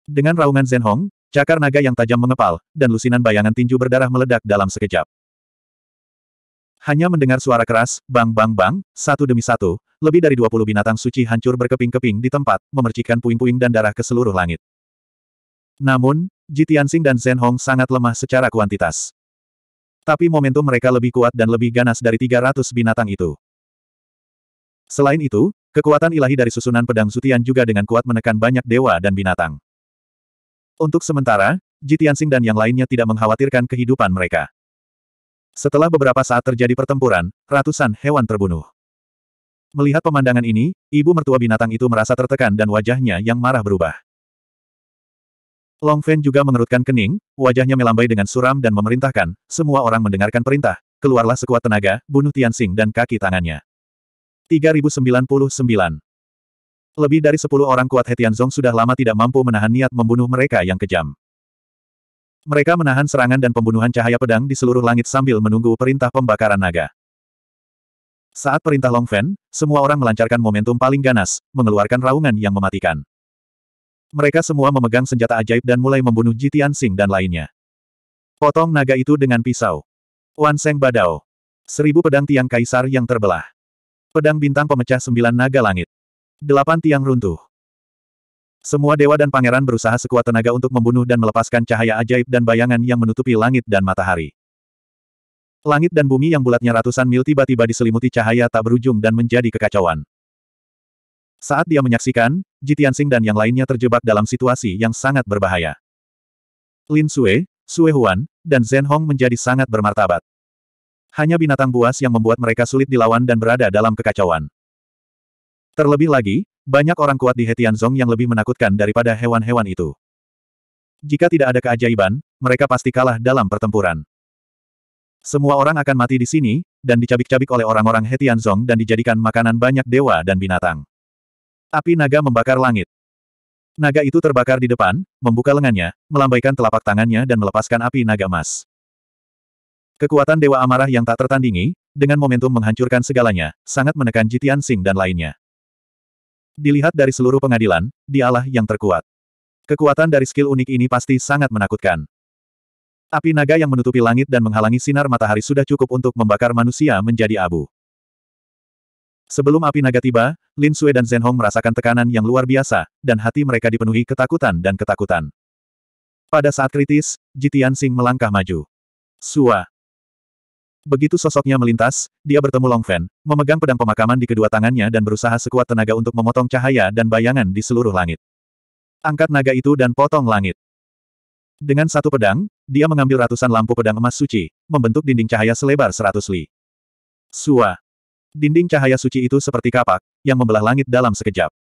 Dengan raungan Zen Hong, cakar naga yang tajam mengepal, dan lusinan bayangan tinju berdarah meledak dalam sekejap. Hanya mendengar suara keras, bang-bang-bang, satu demi satu, lebih dari 20 binatang suci hancur berkeping-keping di tempat, memercikan puing-puing dan darah ke seluruh langit. Namun, Jitiansing dan Zen Hong sangat lemah secara kuantitas. Tapi momentum mereka lebih kuat dan lebih ganas dari 300 binatang itu. Selain itu, kekuatan ilahi dari susunan pedang Zutian juga dengan kuat menekan banyak dewa dan binatang. Untuk sementara, Jitiansing dan yang lainnya tidak mengkhawatirkan kehidupan mereka. Setelah beberapa saat terjadi pertempuran, ratusan hewan terbunuh. Melihat pemandangan ini, ibu mertua binatang itu merasa tertekan dan wajahnya yang marah berubah. Long Feng juga mengerutkan kening, wajahnya melambai dengan suram dan memerintahkan, semua orang mendengarkan perintah, keluarlah sekuat tenaga, bunuh Tian Tianxing dan kaki tangannya. 3099. Lebih dari sepuluh orang kuat Hetian Zong sudah lama tidak mampu menahan niat membunuh mereka yang kejam. Mereka menahan serangan dan pembunuhan cahaya pedang di seluruh langit sambil menunggu perintah pembakaran naga. Saat perintah Long Fen, semua orang melancarkan momentum paling ganas, mengeluarkan raungan yang mematikan. Mereka semua memegang senjata ajaib dan mulai membunuh Jitian Sing dan lainnya. Potong naga itu dengan pisau. Wan Seng Badao. Seribu pedang tiang kaisar yang terbelah. Pedang bintang pemecah sembilan naga langit. Delapan tiang runtuh. Semua dewa dan pangeran berusaha sekuat tenaga untuk membunuh dan melepaskan cahaya ajaib dan bayangan yang menutupi langit dan matahari. Langit dan bumi yang bulatnya ratusan mil tiba-tiba diselimuti cahaya tak berujung dan menjadi kekacauan. Saat dia menyaksikan, Jitian Sing dan yang lainnya terjebak dalam situasi yang sangat berbahaya. Lin Sue, Sue Huan, dan Zhen Hong menjadi sangat bermartabat. Hanya binatang buas yang membuat mereka sulit dilawan dan berada dalam kekacauan. Terlebih lagi, banyak orang kuat di Hetianzong yang lebih menakutkan daripada hewan-hewan itu. Jika tidak ada keajaiban, mereka pasti kalah dalam pertempuran. Semua orang akan mati di sini, dan dicabik-cabik oleh orang-orang Hetianzong dan dijadikan makanan banyak dewa dan binatang. Api naga membakar langit. Naga itu terbakar di depan, membuka lengannya, melambaikan telapak tangannya dan melepaskan api naga emas. Kekuatan Dewa Amarah yang tak tertandingi, dengan momentum menghancurkan segalanya, sangat menekan Jitian Sing dan lainnya. Dilihat dari seluruh pengadilan, dialah yang terkuat. Kekuatan dari skill unik ini pasti sangat menakutkan. Api naga yang menutupi langit dan menghalangi sinar matahari sudah cukup untuk membakar manusia menjadi abu. Sebelum api naga tiba, Lin Sui dan Zhen Hong merasakan tekanan yang luar biasa, dan hati mereka dipenuhi ketakutan dan ketakutan. Pada saat kritis, Jitian Sing melangkah maju. Suah. Begitu sosoknya melintas, dia bertemu Long Fan, memegang pedang pemakaman di kedua tangannya dan berusaha sekuat tenaga untuk memotong cahaya dan bayangan di seluruh langit. Angkat naga itu dan potong langit. Dengan satu pedang, dia mengambil ratusan lampu pedang emas suci, membentuk dinding cahaya selebar seratus li. Sua. Dinding cahaya suci itu seperti kapak, yang membelah langit dalam sekejap.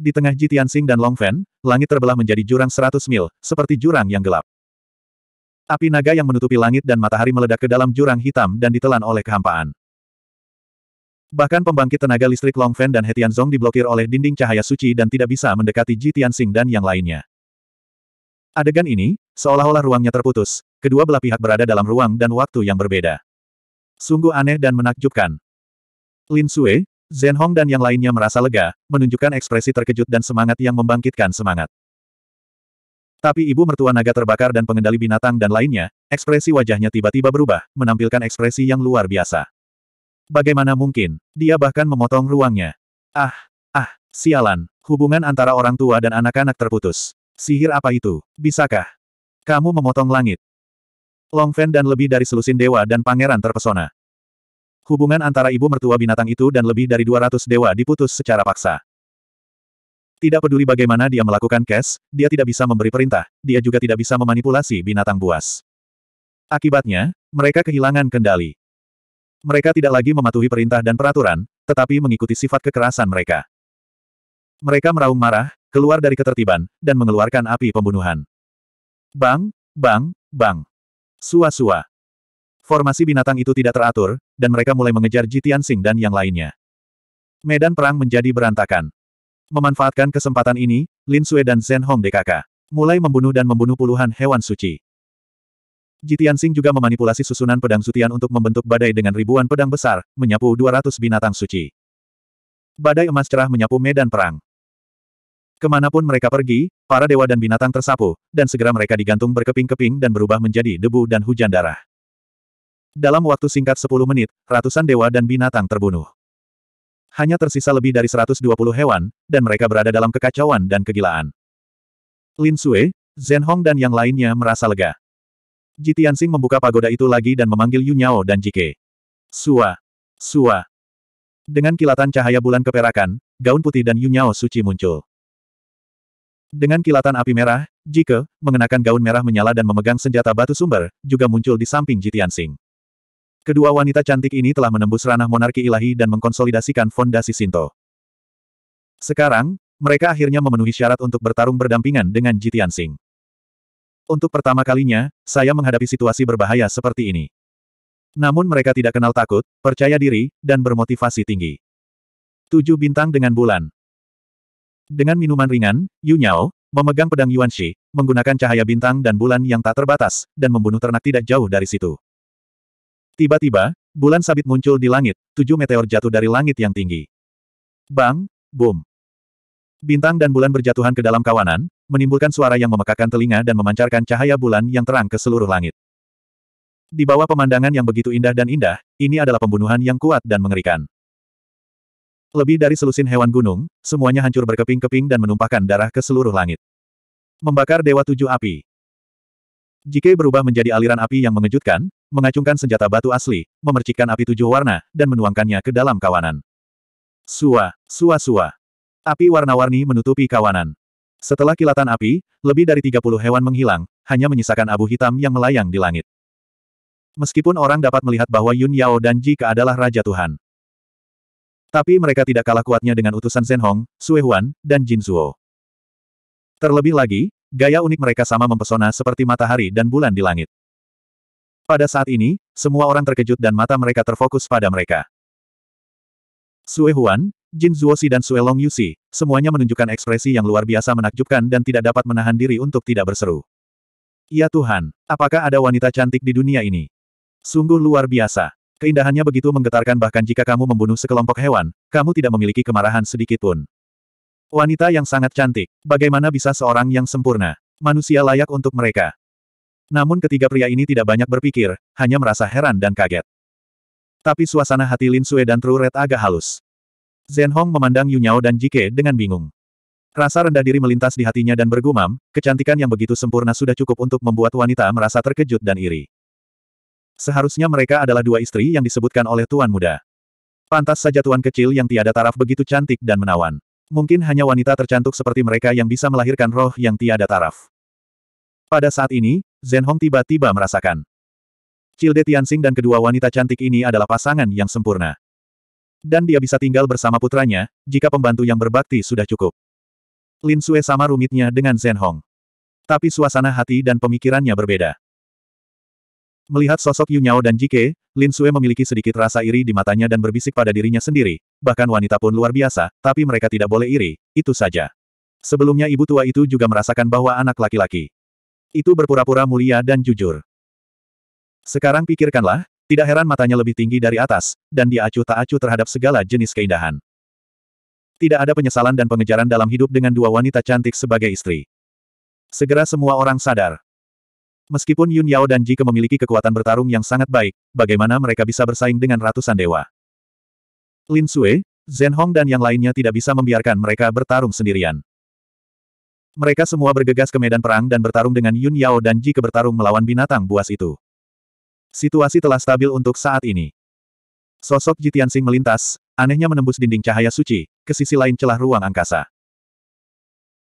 Di tengah Jitian Sing dan Long Longfen, langit terbelah menjadi jurang seratus mil, seperti jurang yang gelap. Api naga yang menutupi langit dan matahari meledak ke dalam jurang hitam dan ditelan oleh kehampaan. Bahkan pembangkit tenaga listrik Long Fan dan Hetian Zong diblokir oleh dinding cahaya suci dan tidak bisa mendekati Ji Tianxing dan yang lainnya. Adegan ini, seolah-olah ruangnya terputus, kedua belah pihak berada dalam ruang dan waktu yang berbeda. Sungguh aneh dan menakjubkan. Lin Sue, Zhen Hong dan yang lainnya merasa lega, menunjukkan ekspresi terkejut dan semangat yang membangkitkan semangat. Tapi ibu mertua naga terbakar dan pengendali binatang dan lainnya, ekspresi wajahnya tiba-tiba berubah, menampilkan ekspresi yang luar biasa. Bagaimana mungkin, dia bahkan memotong ruangnya. Ah, ah, sialan, hubungan antara orang tua dan anak-anak terputus. Sihir apa itu? Bisakah? Kamu memotong langit. Long Longfen dan lebih dari selusin dewa dan pangeran terpesona. Hubungan antara ibu mertua binatang itu dan lebih dari 200 dewa diputus secara paksa. Tidak peduli bagaimana dia melakukan cash, dia tidak bisa memberi perintah, dia juga tidak bisa memanipulasi binatang buas. Akibatnya, mereka kehilangan kendali. Mereka tidak lagi mematuhi perintah dan peraturan, tetapi mengikuti sifat kekerasan mereka. Mereka meraung marah, keluar dari ketertiban, dan mengeluarkan api pembunuhan. Bang, bang, bang. Sua-sua. Formasi binatang itu tidak teratur, dan mereka mulai mengejar Jitian Sing dan yang lainnya. Medan perang menjadi berantakan. Memanfaatkan kesempatan ini, Lin Sue dan Zhen Hong DKK mulai membunuh dan membunuh puluhan hewan suci. Jitian Sing juga memanipulasi susunan pedang Zutian untuk membentuk badai dengan ribuan pedang besar, menyapu 200 binatang suci. Badai emas cerah menyapu medan perang. Kemanapun mereka pergi, para dewa dan binatang tersapu, dan segera mereka digantung berkeping-keping dan berubah menjadi debu dan hujan darah. Dalam waktu singkat 10 menit, ratusan dewa dan binatang terbunuh. Hanya tersisa lebih dari 120 hewan, dan mereka berada dalam kekacauan dan kegilaan. Lin Sue, Zhen Hong dan yang lainnya merasa lega. Ji Tianxing membuka pagoda itu lagi dan memanggil Yu Nyao dan Jike. Sua! Sua! Dengan kilatan cahaya bulan keperakan, gaun putih dan Yu Nyao suci muncul. Dengan kilatan api merah, Jike, mengenakan gaun merah menyala dan memegang senjata batu sumber, juga muncul di samping Ji Tianxing. Kedua wanita cantik ini telah menembus ranah monarki ilahi dan mengkonsolidasikan fondasi Sinto. Sekarang, mereka akhirnya memenuhi syarat untuk bertarung berdampingan dengan Jitian Sing. Untuk pertama kalinya, saya menghadapi situasi berbahaya seperti ini. Namun mereka tidak kenal takut, percaya diri, dan bermotivasi tinggi. Tujuh bintang dengan bulan. Dengan minuman ringan, Yu Nyao, memegang pedang Yuan Shi, menggunakan cahaya bintang dan bulan yang tak terbatas, dan membunuh ternak tidak jauh dari situ. Tiba-tiba, bulan sabit muncul di langit, tujuh meteor jatuh dari langit yang tinggi. Bang, boom. Bintang dan bulan berjatuhan ke dalam kawanan, menimbulkan suara yang memekakan telinga dan memancarkan cahaya bulan yang terang ke seluruh langit. Di bawah pemandangan yang begitu indah dan indah, ini adalah pembunuhan yang kuat dan mengerikan. Lebih dari selusin hewan gunung, semuanya hancur berkeping-keping dan menumpahkan darah ke seluruh langit. Membakar Dewa Tujuh Api Jike berubah menjadi aliran api yang mengejutkan, mengacungkan senjata batu asli, memercikkan api tujuh warna, dan menuangkannya ke dalam kawanan. Sua, sua sua. Api warna-warni menutupi kawanan. Setelah kilatan api, lebih dari 30 hewan menghilang, hanya menyisakan abu hitam yang melayang di langit. Meskipun orang dapat melihat bahwa Yun Yao dan Jika adalah Raja Tuhan. Tapi mereka tidak kalah kuatnya dengan utusan Zhen Hong, Huan, dan Jin Zuo. Terlebih lagi, Gaya unik mereka sama mempesona seperti matahari dan bulan di langit. Pada saat ini, semua orang terkejut dan mata mereka terfokus pada mereka. Sue Huan, Jin Zuoxi dan Sue Long Yusi, semuanya menunjukkan ekspresi yang luar biasa menakjubkan dan tidak dapat menahan diri untuk tidak berseru. Ya Tuhan, apakah ada wanita cantik di dunia ini? Sungguh luar biasa. Keindahannya begitu menggetarkan bahkan jika kamu membunuh sekelompok hewan, kamu tidak memiliki kemarahan sedikit pun. Wanita yang sangat cantik. Bagaimana bisa seorang yang sempurna? Manusia layak untuk mereka. Namun ketiga pria ini tidak banyak berpikir, hanya merasa heran dan kaget. Tapi suasana hati Lin Sue dan True Red agak halus. Zhen Hong memandang Yu Yunyao dan Jike dengan bingung. Rasa rendah diri melintas di hatinya dan bergumam, kecantikan yang begitu sempurna sudah cukup untuk membuat wanita merasa terkejut dan iri. Seharusnya mereka adalah dua istri yang disebutkan oleh tuan muda. Pantas saja tuan kecil yang tiada taraf begitu cantik dan menawan. Mungkin hanya wanita tercantik seperti mereka yang bisa melahirkan roh yang tiada taraf. Pada saat ini, Zen Hong tiba-tiba merasakan. Cilde Tianxing dan kedua wanita cantik ini adalah pasangan yang sempurna. Dan dia bisa tinggal bersama putranya, jika pembantu yang berbakti sudah cukup. Lin Sue sama rumitnya dengan Zen Hong. Tapi suasana hati dan pemikirannya berbeda. Melihat sosok Yu Nyao dan Jike, Lin Sue memiliki sedikit rasa iri di matanya dan berbisik pada dirinya sendiri, bahkan wanita pun luar biasa, tapi mereka tidak boleh iri, itu saja. Sebelumnya ibu tua itu juga merasakan bahwa anak laki-laki itu berpura-pura mulia dan jujur. Sekarang pikirkanlah, tidak heran matanya lebih tinggi dari atas, dan dia acuh tak acuh terhadap segala jenis keindahan. Tidak ada penyesalan dan pengejaran dalam hidup dengan dua wanita cantik sebagai istri. Segera semua orang sadar. Meskipun Yun Yao dan Ji memiliki kekuatan bertarung yang sangat baik, bagaimana mereka bisa bersaing dengan ratusan dewa? Lin Sui, Zhen Hong dan yang lainnya tidak bisa membiarkan mereka bertarung sendirian. Mereka semua bergegas ke medan perang dan bertarung dengan Yun Yao dan Ji ke bertarung melawan binatang buas itu. Situasi telah stabil untuk saat ini. Sosok Ji Tianxing melintas, anehnya menembus dinding cahaya suci, ke sisi lain celah ruang angkasa.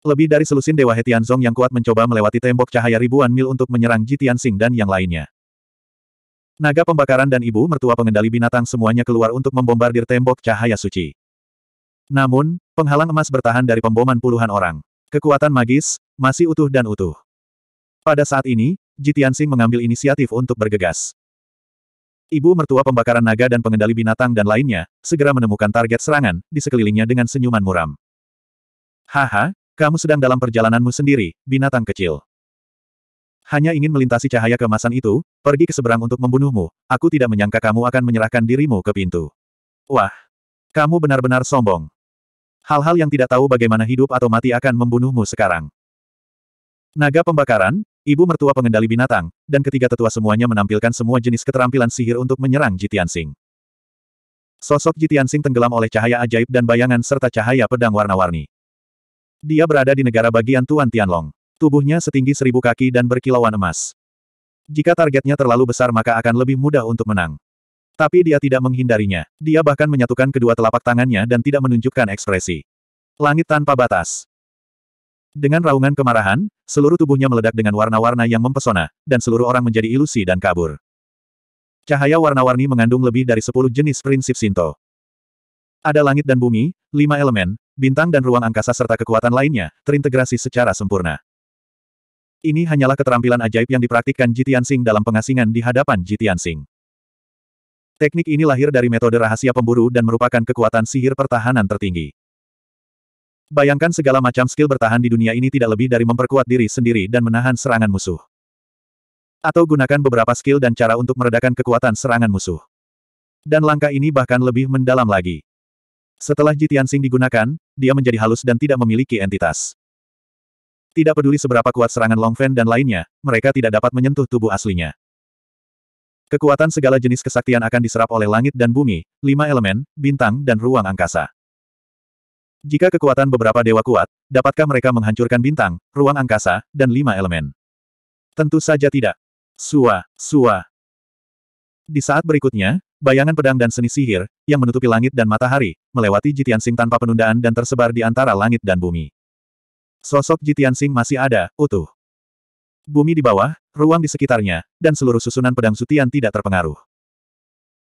Lebih dari selusin Dewa Hetianzong yang kuat mencoba melewati tembok cahaya ribuan mil untuk menyerang Ji Tianxing dan yang lainnya. Naga pembakaran dan ibu mertua pengendali binatang semuanya keluar untuk membombardir tembok cahaya suci. Namun, penghalang emas bertahan dari pemboman puluhan orang. Kekuatan magis, masih utuh dan utuh. Pada saat ini, Jitian Jitiansing mengambil inisiatif untuk bergegas. Ibu mertua pembakaran naga dan pengendali binatang dan lainnya, segera menemukan target serangan, di sekelilingnya dengan senyuman muram. Haha, kamu sedang dalam perjalananmu sendiri, binatang kecil hanya ingin melintasi cahaya kemasan itu, pergi ke seberang untuk membunuhmu, aku tidak menyangka kamu akan menyerahkan dirimu ke pintu. Wah! Kamu benar-benar sombong. Hal-hal yang tidak tahu bagaimana hidup atau mati akan membunuhmu sekarang. Naga pembakaran, ibu mertua pengendali binatang, dan ketiga tetua semuanya menampilkan semua jenis keterampilan sihir untuk menyerang Jitian Sing. Sosok Jitian Sing tenggelam oleh cahaya ajaib dan bayangan serta cahaya pedang warna-warni. Dia berada di negara bagian Tuan Tianlong. Tubuhnya setinggi seribu kaki dan berkilauan emas. Jika targetnya terlalu besar maka akan lebih mudah untuk menang. Tapi dia tidak menghindarinya. Dia bahkan menyatukan kedua telapak tangannya dan tidak menunjukkan ekspresi. Langit tanpa batas. Dengan raungan kemarahan, seluruh tubuhnya meledak dengan warna-warna yang mempesona, dan seluruh orang menjadi ilusi dan kabur. Cahaya warna-warni mengandung lebih dari sepuluh jenis prinsip Sinto. Ada langit dan bumi, lima elemen, bintang dan ruang angkasa serta kekuatan lainnya, terintegrasi secara sempurna. Ini hanyalah keterampilan ajaib yang dipraktikkan Jitian Sing dalam pengasingan di hadapan Jitian Sing. Teknik ini lahir dari metode rahasia pemburu dan merupakan kekuatan sihir pertahanan tertinggi. Bayangkan segala macam skill bertahan di dunia ini tidak lebih dari memperkuat diri sendiri dan menahan serangan musuh. Atau gunakan beberapa skill dan cara untuk meredakan kekuatan serangan musuh. Dan langkah ini bahkan lebih mendalam lagi. Setelah Jitian Sing digunakan, dia menjadi halus dan tidak memiliki entitas. Tidak peduli seberapa kuat serangan Longfen dan lainnya, mereka tidak dapat menyentuh tubuh aslinya. Kekuatan segala jenis kesaktian akan diserap oleh langit dan bumi, lima elemen, bintang dan ruang angkasa. Jika kekuatan beberapa dewa kuat, dapatkah mereka menghancurkan bintang, ruang angkasa, dan lima elemen? Tentu saja tidak. Sua, sua. Di saat berikutnya, bayangan pedang dan seni sihir, yang menutupi langit dan matahari, melewati Jitian Sing tanpa penundaan dan tersebar di antara langit dan bumi. Sosok Jitian Sing masih ada, utuh. Bumi di bawah, ruang di sekitarnya, dan seluruh susunan pedang Sutian tidak terpengaruh.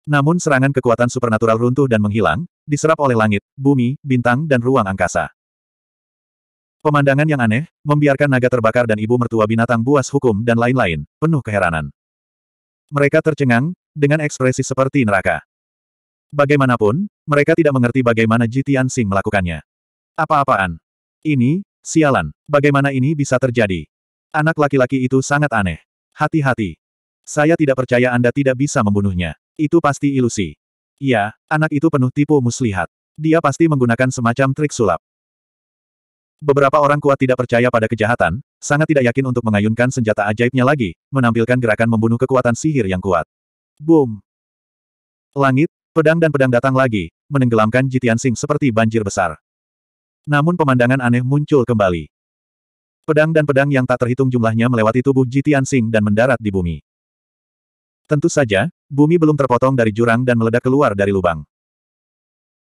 Namun serangan kekuatan supernatural runtuh dan menghilang, diserap oleh langit, bumi, bintang dan ruang angkasa. Pemandangan yang aneh, membiarkan naga terbakar dan ibu mertua binatang buas hukum dan lain-lain, penuh keheranan. Mereka tercengang, dengan ekspresi seperti neraka. Bagaimanapun, mereka tidak mengerti bagaimana Jitian Sing melakukannya. Apa-apaan? Ini, Sialan, bagaimana ini bisa terjadi? Anak laki-laki itu sangat aneh. Hati-hati. Saya tidak percaya Anda tidak bisa membunuhnya. Itu pasti ilusi. Ya, anak itu penuh tipu muslihat. Dia pasti menggunakan semacam trik sulap. Beberapa orang kuat tidak percaya pada kejahatan, sangat tidak yakin untuk mengayunkan senjata ajaibnya lagi, menampilkan gerakan membunuh kekuatan sihir yang kuat. Boom! Langit, pedang dan pedang datang lagi, menenggelamkan Jitian Sing seperti banjir besar. Namun pemandangan aneh muncul kembali. Pedang dan pedang yang tak terhitung jumlahnya melewati tubuh Jitian Sing dan mendarat di bumi. Tentu saja, bumi belum terpotong dari jurang dan meledak keluar dari lubang.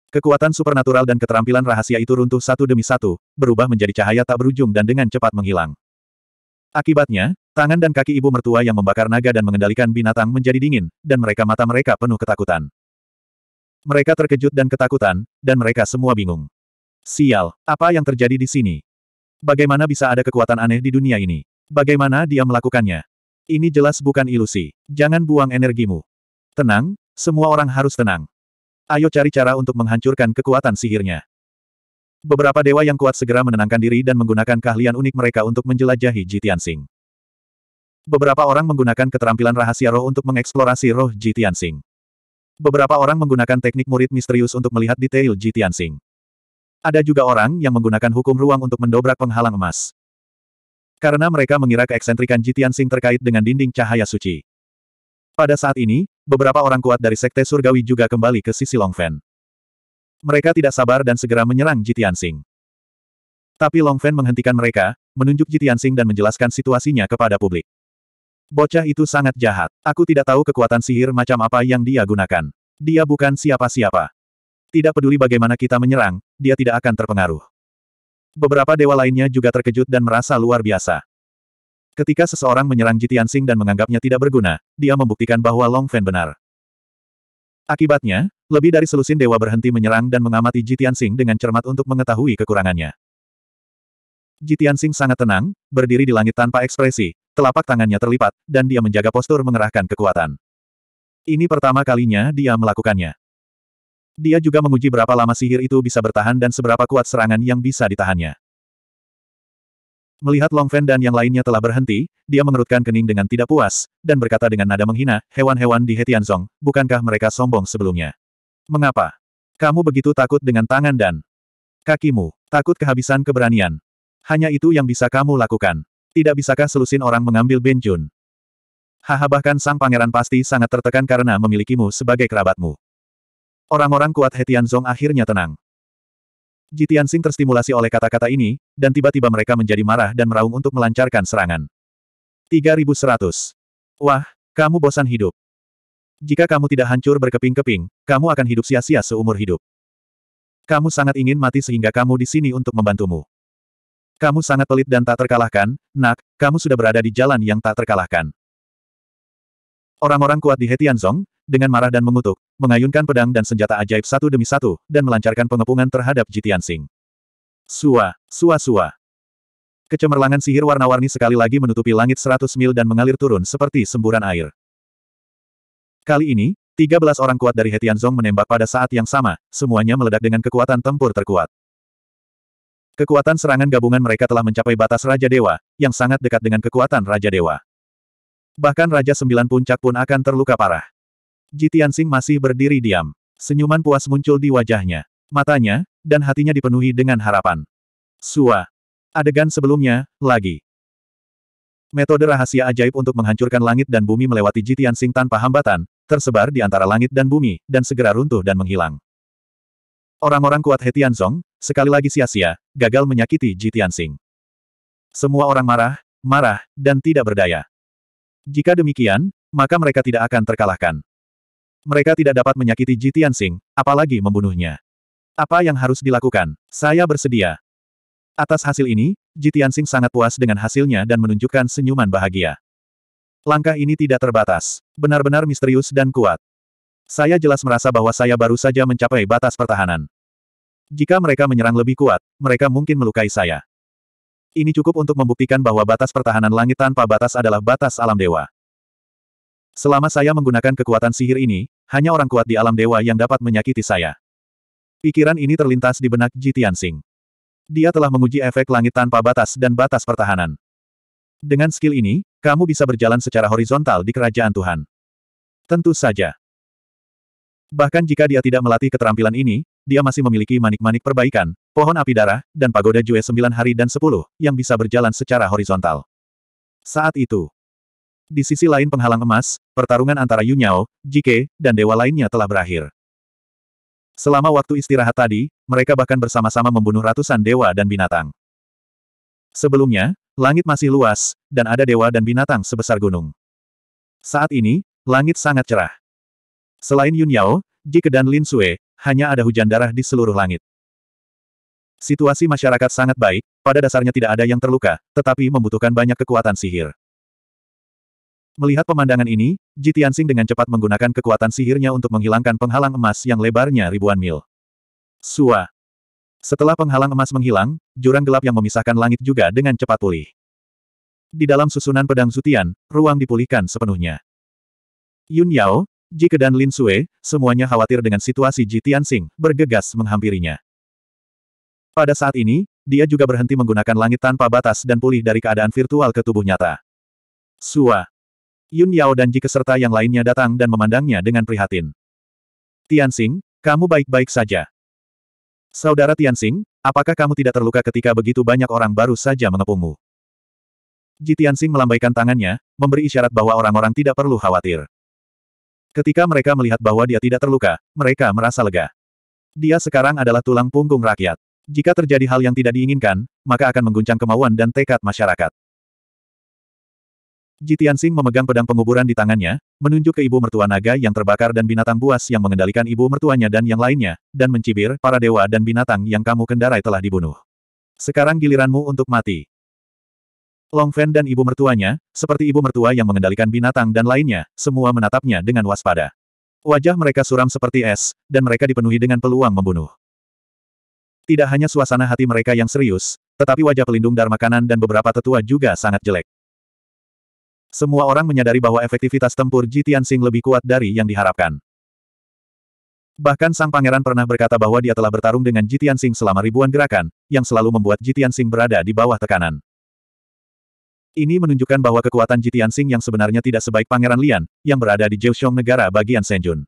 Kekuatan supernatural dan keterampilan rahasia itu runtuh satu demi satu, berubah menjadi cahaya tak berujung dan dengan cepat menghilang. Akibatnya, tangan dan kaki ibu mertua yang membakar naga dan mengendalikan binatang menjadi dingin, dan mereka mata mereka penuh ketakutan. Mereka terkejut dan ketakutan, dan mereka semua bingung. Sial, apa yang terjadi di sini? Bagaimana bisa ada kekuatan aneh di dunia ini? Bagaimana dia melakukannya? Ini jelas bukan ilusi. Jangan buang energimu. Tenang, semua orang harus tenang. Ayo cari cara untuk menghancurkan kekuatan sihirnya. Beberapa dewa yang kuat segera menenangkan diri dan menggunakan keahlian unik mereka untuk menjelajahi Jitiansing. Beberapa orang menggunakan keterampilan rahasia roh untuk mengeksplorasi roh Jitiansing. Beberapa orang menggunakan teknik murid misterius untuk melihat detail Jitiansing. Ada juga orang yang menggunakan hukum ruang untuk mendobrak penghalang emas. Karena mereka mengira keeksentrikan Jitian Sing terkait dengan dinding cahaya suci. Pada saat ini, beberapa orang kuat dari Sekte Surgawi juga kembali ke sisi Longfen. Mereka tidak sabar dan segera menyerang Jitian Sing. Tapi Longfen menghentikan mereka, menunjuk Jitian Sing dan menjelaskan situasinya kepada publik. Bocah itu sangat jahat. Aku tidak tahu kekuatan sihir macam apa yang dia gunakan. Dia bukan siapa-siapa. Tidak peduli bagaimana kita menyerang, dia tidak akan terpengaruh. Beberapa dewa lainnya juga terkejut dan merasa luar biasa. Ketika seseorang menyerang Jitian Sing dan menganggapnya tidak berguna, dia membuktikan bahwa Long Fan benar. Akibatnya, lebih dari selusin dewa berhenti menyerang dan mengamati Jitian Sing dengan cermat untuk mengetahui kekurangannya. Jitian Sing sangat tenang, berdiri di langit tanpa ekspresi, telapak tangannya terlipat, dan dia menjaga postur mengerahkan kekuatan. Ini pertama kalinya dia melakukannya. Dia juga menguji berapa lama sihir itu bisa bertahan dan seberapa kuat serangan yang bisa ditahannya. Melihat Long Fen dan yang lainnya telah berhenti, dia mengerutkan kening dengan tidak puas, dan berkata dengan nada menghina, hewan-hewan di Hetianzong, bukankah mereka sombong sebelumnya? Mengapa? Kamu begitu takut dengan tangan dan kakimu, takut kehabisan keberanian. Hanya itu yang bisa kamu lakukan. Tidak bisakah selusin orang mengambil Benjun? Haha bahkan sang pangeran pasti sangat tertekan karena memilikimu sebagai kerabatmu. Orang-orang kuat He Tianzong akhirnya tenang. Ji Tianxing terstimulasi oleh kata-kata ini, dan tiba-tiba mereka menjadi marah dan meraung untuk melancarkan serangan. 3100. Wah, kamu bosan hidup. Jika kamu tidak hancur berkeping-keping, kamu akan hidup sia-sia seumur hidup. Kamu sangat ingin mati sehingga kamu di sini untuk membantumu. Kamu sangat pelit dan tak terkalahkan, nak, kamu sudah berada di jalan yang tak terkalahkan. Orang-orang kuat di Hetianzong, dengan marah dan mengutuk, mengayunkan pedang dan senjata ajaib satu demi satu, dan melancarkan pengepungan terhadap Jitian Sing. Sua, sua sua. Kecemerlangan sihir warna-warni sekali lagi menutupi langit seratus mil dan mengalir turun seperti semburan air. Kali ini, 13 orang kuat dari Hetianzong menembak pada saat yang sama, semuanya meledak dengan kekuatan tempur terkuat. Kekuatan serangan gabungan mereka telah mencapai batas Raja Dewa, yang sangat dekat dengan kekuatan Raja Dewa. Bahkan Raja Sembilan Puncak pun akan terluka parah. Ji Tianxing masih berdiri diam. Senyuman puas muncul di wajahnya. Matanya, dan hatinya dipenuhi dengan harapan. Sua. Adegan sebelumnya, lagi. Metode rahasia ajaib untuk menghancurkan langit dan bumi melewati Ji Tianxing tanpa hambatan, tersebar di antara langit dan bumi, dan segera runtuh dan menghilang. Orang-orang kuat He Tianzong, sekali lagi sia-sia, gagal menyakiti Ji Tianxing. Semua orang marah, marah, dan tidak berdaya. Jika demikian, maka mereka tidak akan terkalahkan. Mereka tidak dapat menyakiti Ji Tianxing, apalagi membunuhnya. Apa yang harus dilakukan? Saya bersedia. Atas hasil ini, Ji Tianxing sangat puas dengan hasilnya dan menunjukkan senyuman bahagia. Langkah ini tidak terbatas. Benar-benar misterius dan kuat. Saya jelas merasa bahwa saya baru saja mencapai batas pertahanan. Jika mereka menyerang lebih kuat, mereka mungkin melukai saya. Ini cukup untuk membuktikan bahwa batas pertahanan langit tanpa batas adalah batas alam dewa. Selama saya menggunakan kekuatan sihir ini, hanya orang kuat di alam dewa yang dapat menyakiti saya. Pikiran ini terlintas di benak Ji Tianxing. Dia telah menguji efek langit tanpa batas dan batas pertahanan. Dengan skill ini, kamu bisa berjalan secara horizontal di kerajaan Tuhan. Tentu saja. Bahkan jika dia tidak melatih keterampilan ini, dia masih memiliki manik-manik perbaikan, pohon api darah, dan pagoda Jue sembilan hari dan sepuluh, yang bisa berjalan secara horizontal. Saat itu, di sisi lain penghalang emas, pertarungan antara Yunyao, Jike, dan dewa lainnya telah berakhir. Selama waktu istirahat tadi, mereka bahkan bersama-sama membunuh ratusan dewa dan binatang. Sebelumnya, langit masih luas, dan ada dewa dan binatang sebesar gunung. Saat ini, langit sangat cerah. Selain Yunyao, Jike dan Lin Sue, hanya ada hujan darah di seluruh langit. Situasi masyarakat sangat baik, pada dasarnya tidak ada yang terluka, tetapi membutuhkan banyak kekuatan sihir. Melihat pemandangan ini, Ji dengan cepat menggunakan kekuatan sihirnya untuk menghilangkan penghalang emas yang lebarnya ribuan mil. Sua. Setelah penghalang emas menghilang, jurang gelap yang memisahkan langit juga dengan cepat pulih. Di dalam susunan pedang Zutian, ruang dipulihkan sepenuhnya. Yun Yao, Jike dan Lin Sue, semuanya khawatir dengan situasi Ji bergegas menghampirinya. Pada saat ini, dia juga berhenti menggunakan langit tanpa batas dan pulih dari keadaan virtual ke tubuh nyata. Sua. Yun Yao dan Ji keserta yang lainnya datang dan memandangnya dengan prihatin. Tianxing, kamu baik-baik saja. Saudara Tianxing, apakah kamu tidak terluka ketika begitu banyak orang baru saja mengepungmu? Ji Tianxing melambaikan tangannya, memberi isyarat bahwa orang-orang tidak perlu khawatir. Ketika mereka melihat bahwa dia tidak terluka, mereka merasa lega. Dia sekarang adalah tulang punggung rakyat. Jika terjadi hal yang tidak diinginkan, maka akan mengguncang kemauan dan tekad masyarakat. Jitian Sing memegang pedang penguburan di tangannya, menunjuk ke ibu mertua naga yang terbakar dan binatang buas yang mengendalikan ibu mertuanya dan yang lainnya, dan mencibir, para dewa dan binatang yang kamu kendarai telah dibunuh. Sekarang giliranmu untuk mati. Long Fan dan ibu mertuanya, seperti ibu mertua yang mengendalikan binatang dan lainnya, semua menatapnya dengan waspada. Wajah mereka suram seperti es, dan mereka dipenuhi dengan peluang membunuh. Tidak hanya suasana hati mereka yang serius, tetapi wajah pelindung Dharma kanan dan beberapa tetua juga sangat jelek. Semua orang menyadari bahwa efektivitas tempur Ji Tianxing lebih kuat dari yang diharapkan. Bahkan sang pangeran pernah berkata bahwa dia telah bertarung dengan Ji Tianxing selama ribuan gerakan, yang selalu membuat Ji Tianxing berada di bawah tekanan. Ini menunjukkan bahwa kekuatan Jitian Sing yang sebenarnya tidak sebaik Pangeran Lian, yang berada di Jiuxiong negara bagian Senjun.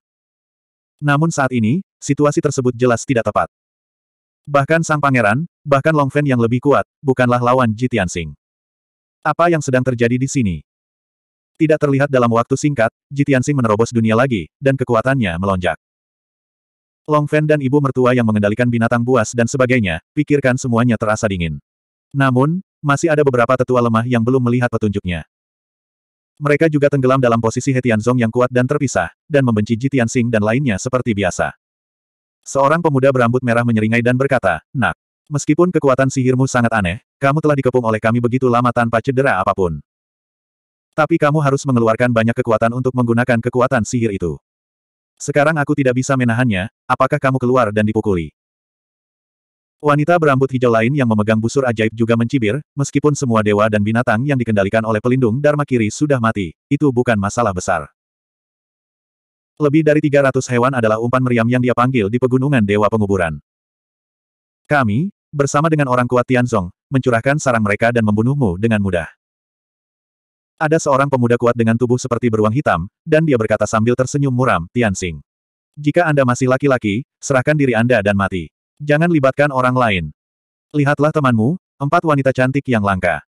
Namun saat ini, situasi tersebut jelas tidak tepat. Bahkan sang pangeran, bahkan Long Longfen yang lebih kuat, bukanlah lawan Jitian Sing. Apa yang sedang terjadi di sini? Tidak terlihat dalam waktu singkat, Jitiansing menerobos dunia lagi, dan kekuatannya melonjak. Long Fan dan ibu mertua yang mengendalikan binatang buas dan sebagainya, pikirkan semuanya terasa dingin. Namun, masih ada beberapa tetua lemah yang belum melihat petunjuknya. Mereka juga tenggelam dalam posisi Hetianzong yang kuat dan terpisah, dan membenci Jitiansing dan lainnya seperti biasa. Seorang pemuda berambut merah menyeringai dan berkata, Nak, meskipun kekuatan sihirmu sangat aneh, kamu telah dikepung oleh kami begitu lama tanpa cedera apapun. Tapi kamu harus mengeluarkan banyak kekuatan untuk menggunakan kekuatan sihir itu. Sekarang aku tidak bisa menahannya, apakah kamu keluar dan dipukuli? Wanita berambut hijau lain yang memegang busur ajaib juga mencibir, meskipun semua dewa dan binatang yang dikendalikan oleh pelindung Dharma Kiri sudah mati, itu bukan masalah besar. Lebih dari 300 hewan adalah umpan meriam yang dia panggil di pegunungan Dewa Penguburan. Kami, bersama dengan orang kuat Tianzong, mencurahkan sarang mereka dan membunuhmu dengan mudah. Ada seorang pemuda kuat dengan tubuh seperti beruang hitam, dan dia berkata sambil tersenyum muram, Tianxing. Jika Anda masih laki-laki, serahkan diri Anda dan mati. Jangan libatkan orang lain. Lihatlah temanmu, empat wanita cantik yang langka.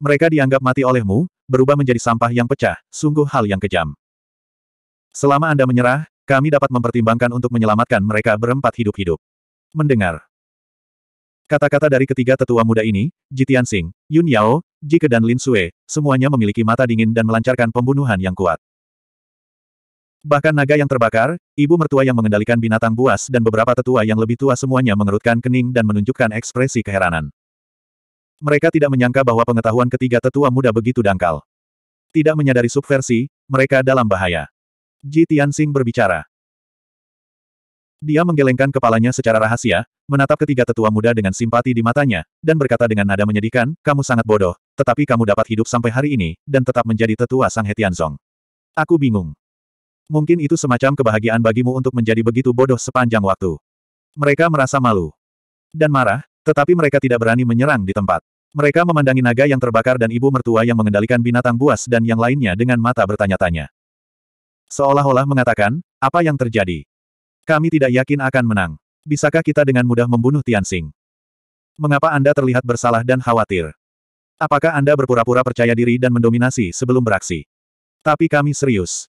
Mereka dianggap mati olehmu, berubah menjadi sampah yang pecah, sungguh hal yang kejam. Selama Anda menyerah, kami dapat mempertimbangkan untuk menyelamatkan mereka berempat hidup-hidup. Mendengar. Kata-kata dari ketiga tetua muda ini, Jitian Singh, Yun Yao, Jike dan Lin Sue, semuanya memiliki mata dingin dan melancarkan pembunuhan yang kuat. Bahkan naga yang terbakar, ibu mertua yang mengendalikan binatang buas dan beberapa tetua yang lebih tua semuanya mengerutkan kening dan menunjukkan ekspresi keheranan. Mereka tidak menyangka bahwa pengetahuan ketiga tetua muda begitu dangkal. Tidak menyadari subversi, mereka dalam bahaya. Ji Tianxing berbicara. Dia menggelengkan kepalanya secara rahasia, menatap ketiga tetua muda dengan simpati di matanya, dan berkata dengan nada menyedihkan, kamu sangat bodoh, tetapi kamu dapat hidup sampai hari ini, dan tetap menjadi tetua Sang Hetianzong. Aku bingung. Mungkin itu semacam kebahagiaan bagimu untuk menjadi begitu bodoh sepanjang waktu. Mereka merasa malu. Dan marah, tetapi mereka tidak berani menyerang di tempat. Mereka memandangi naga yang terbakar dan ibu mertua yang mengendalikan binatang buas dan yang lainnya dengan mata bertanya-tanya. Seolah-olah mengatakan, apa yang terjadi? Kami tidak yakin akan menang. Bisakah kita dengan mudah membunuh Tianxing? Mengapa Anda terlihat bersalah dan khawatir? Apakah Anda berpura-pura percaya diri dan mendominasi sebelum beraksi? Tapi kami serius.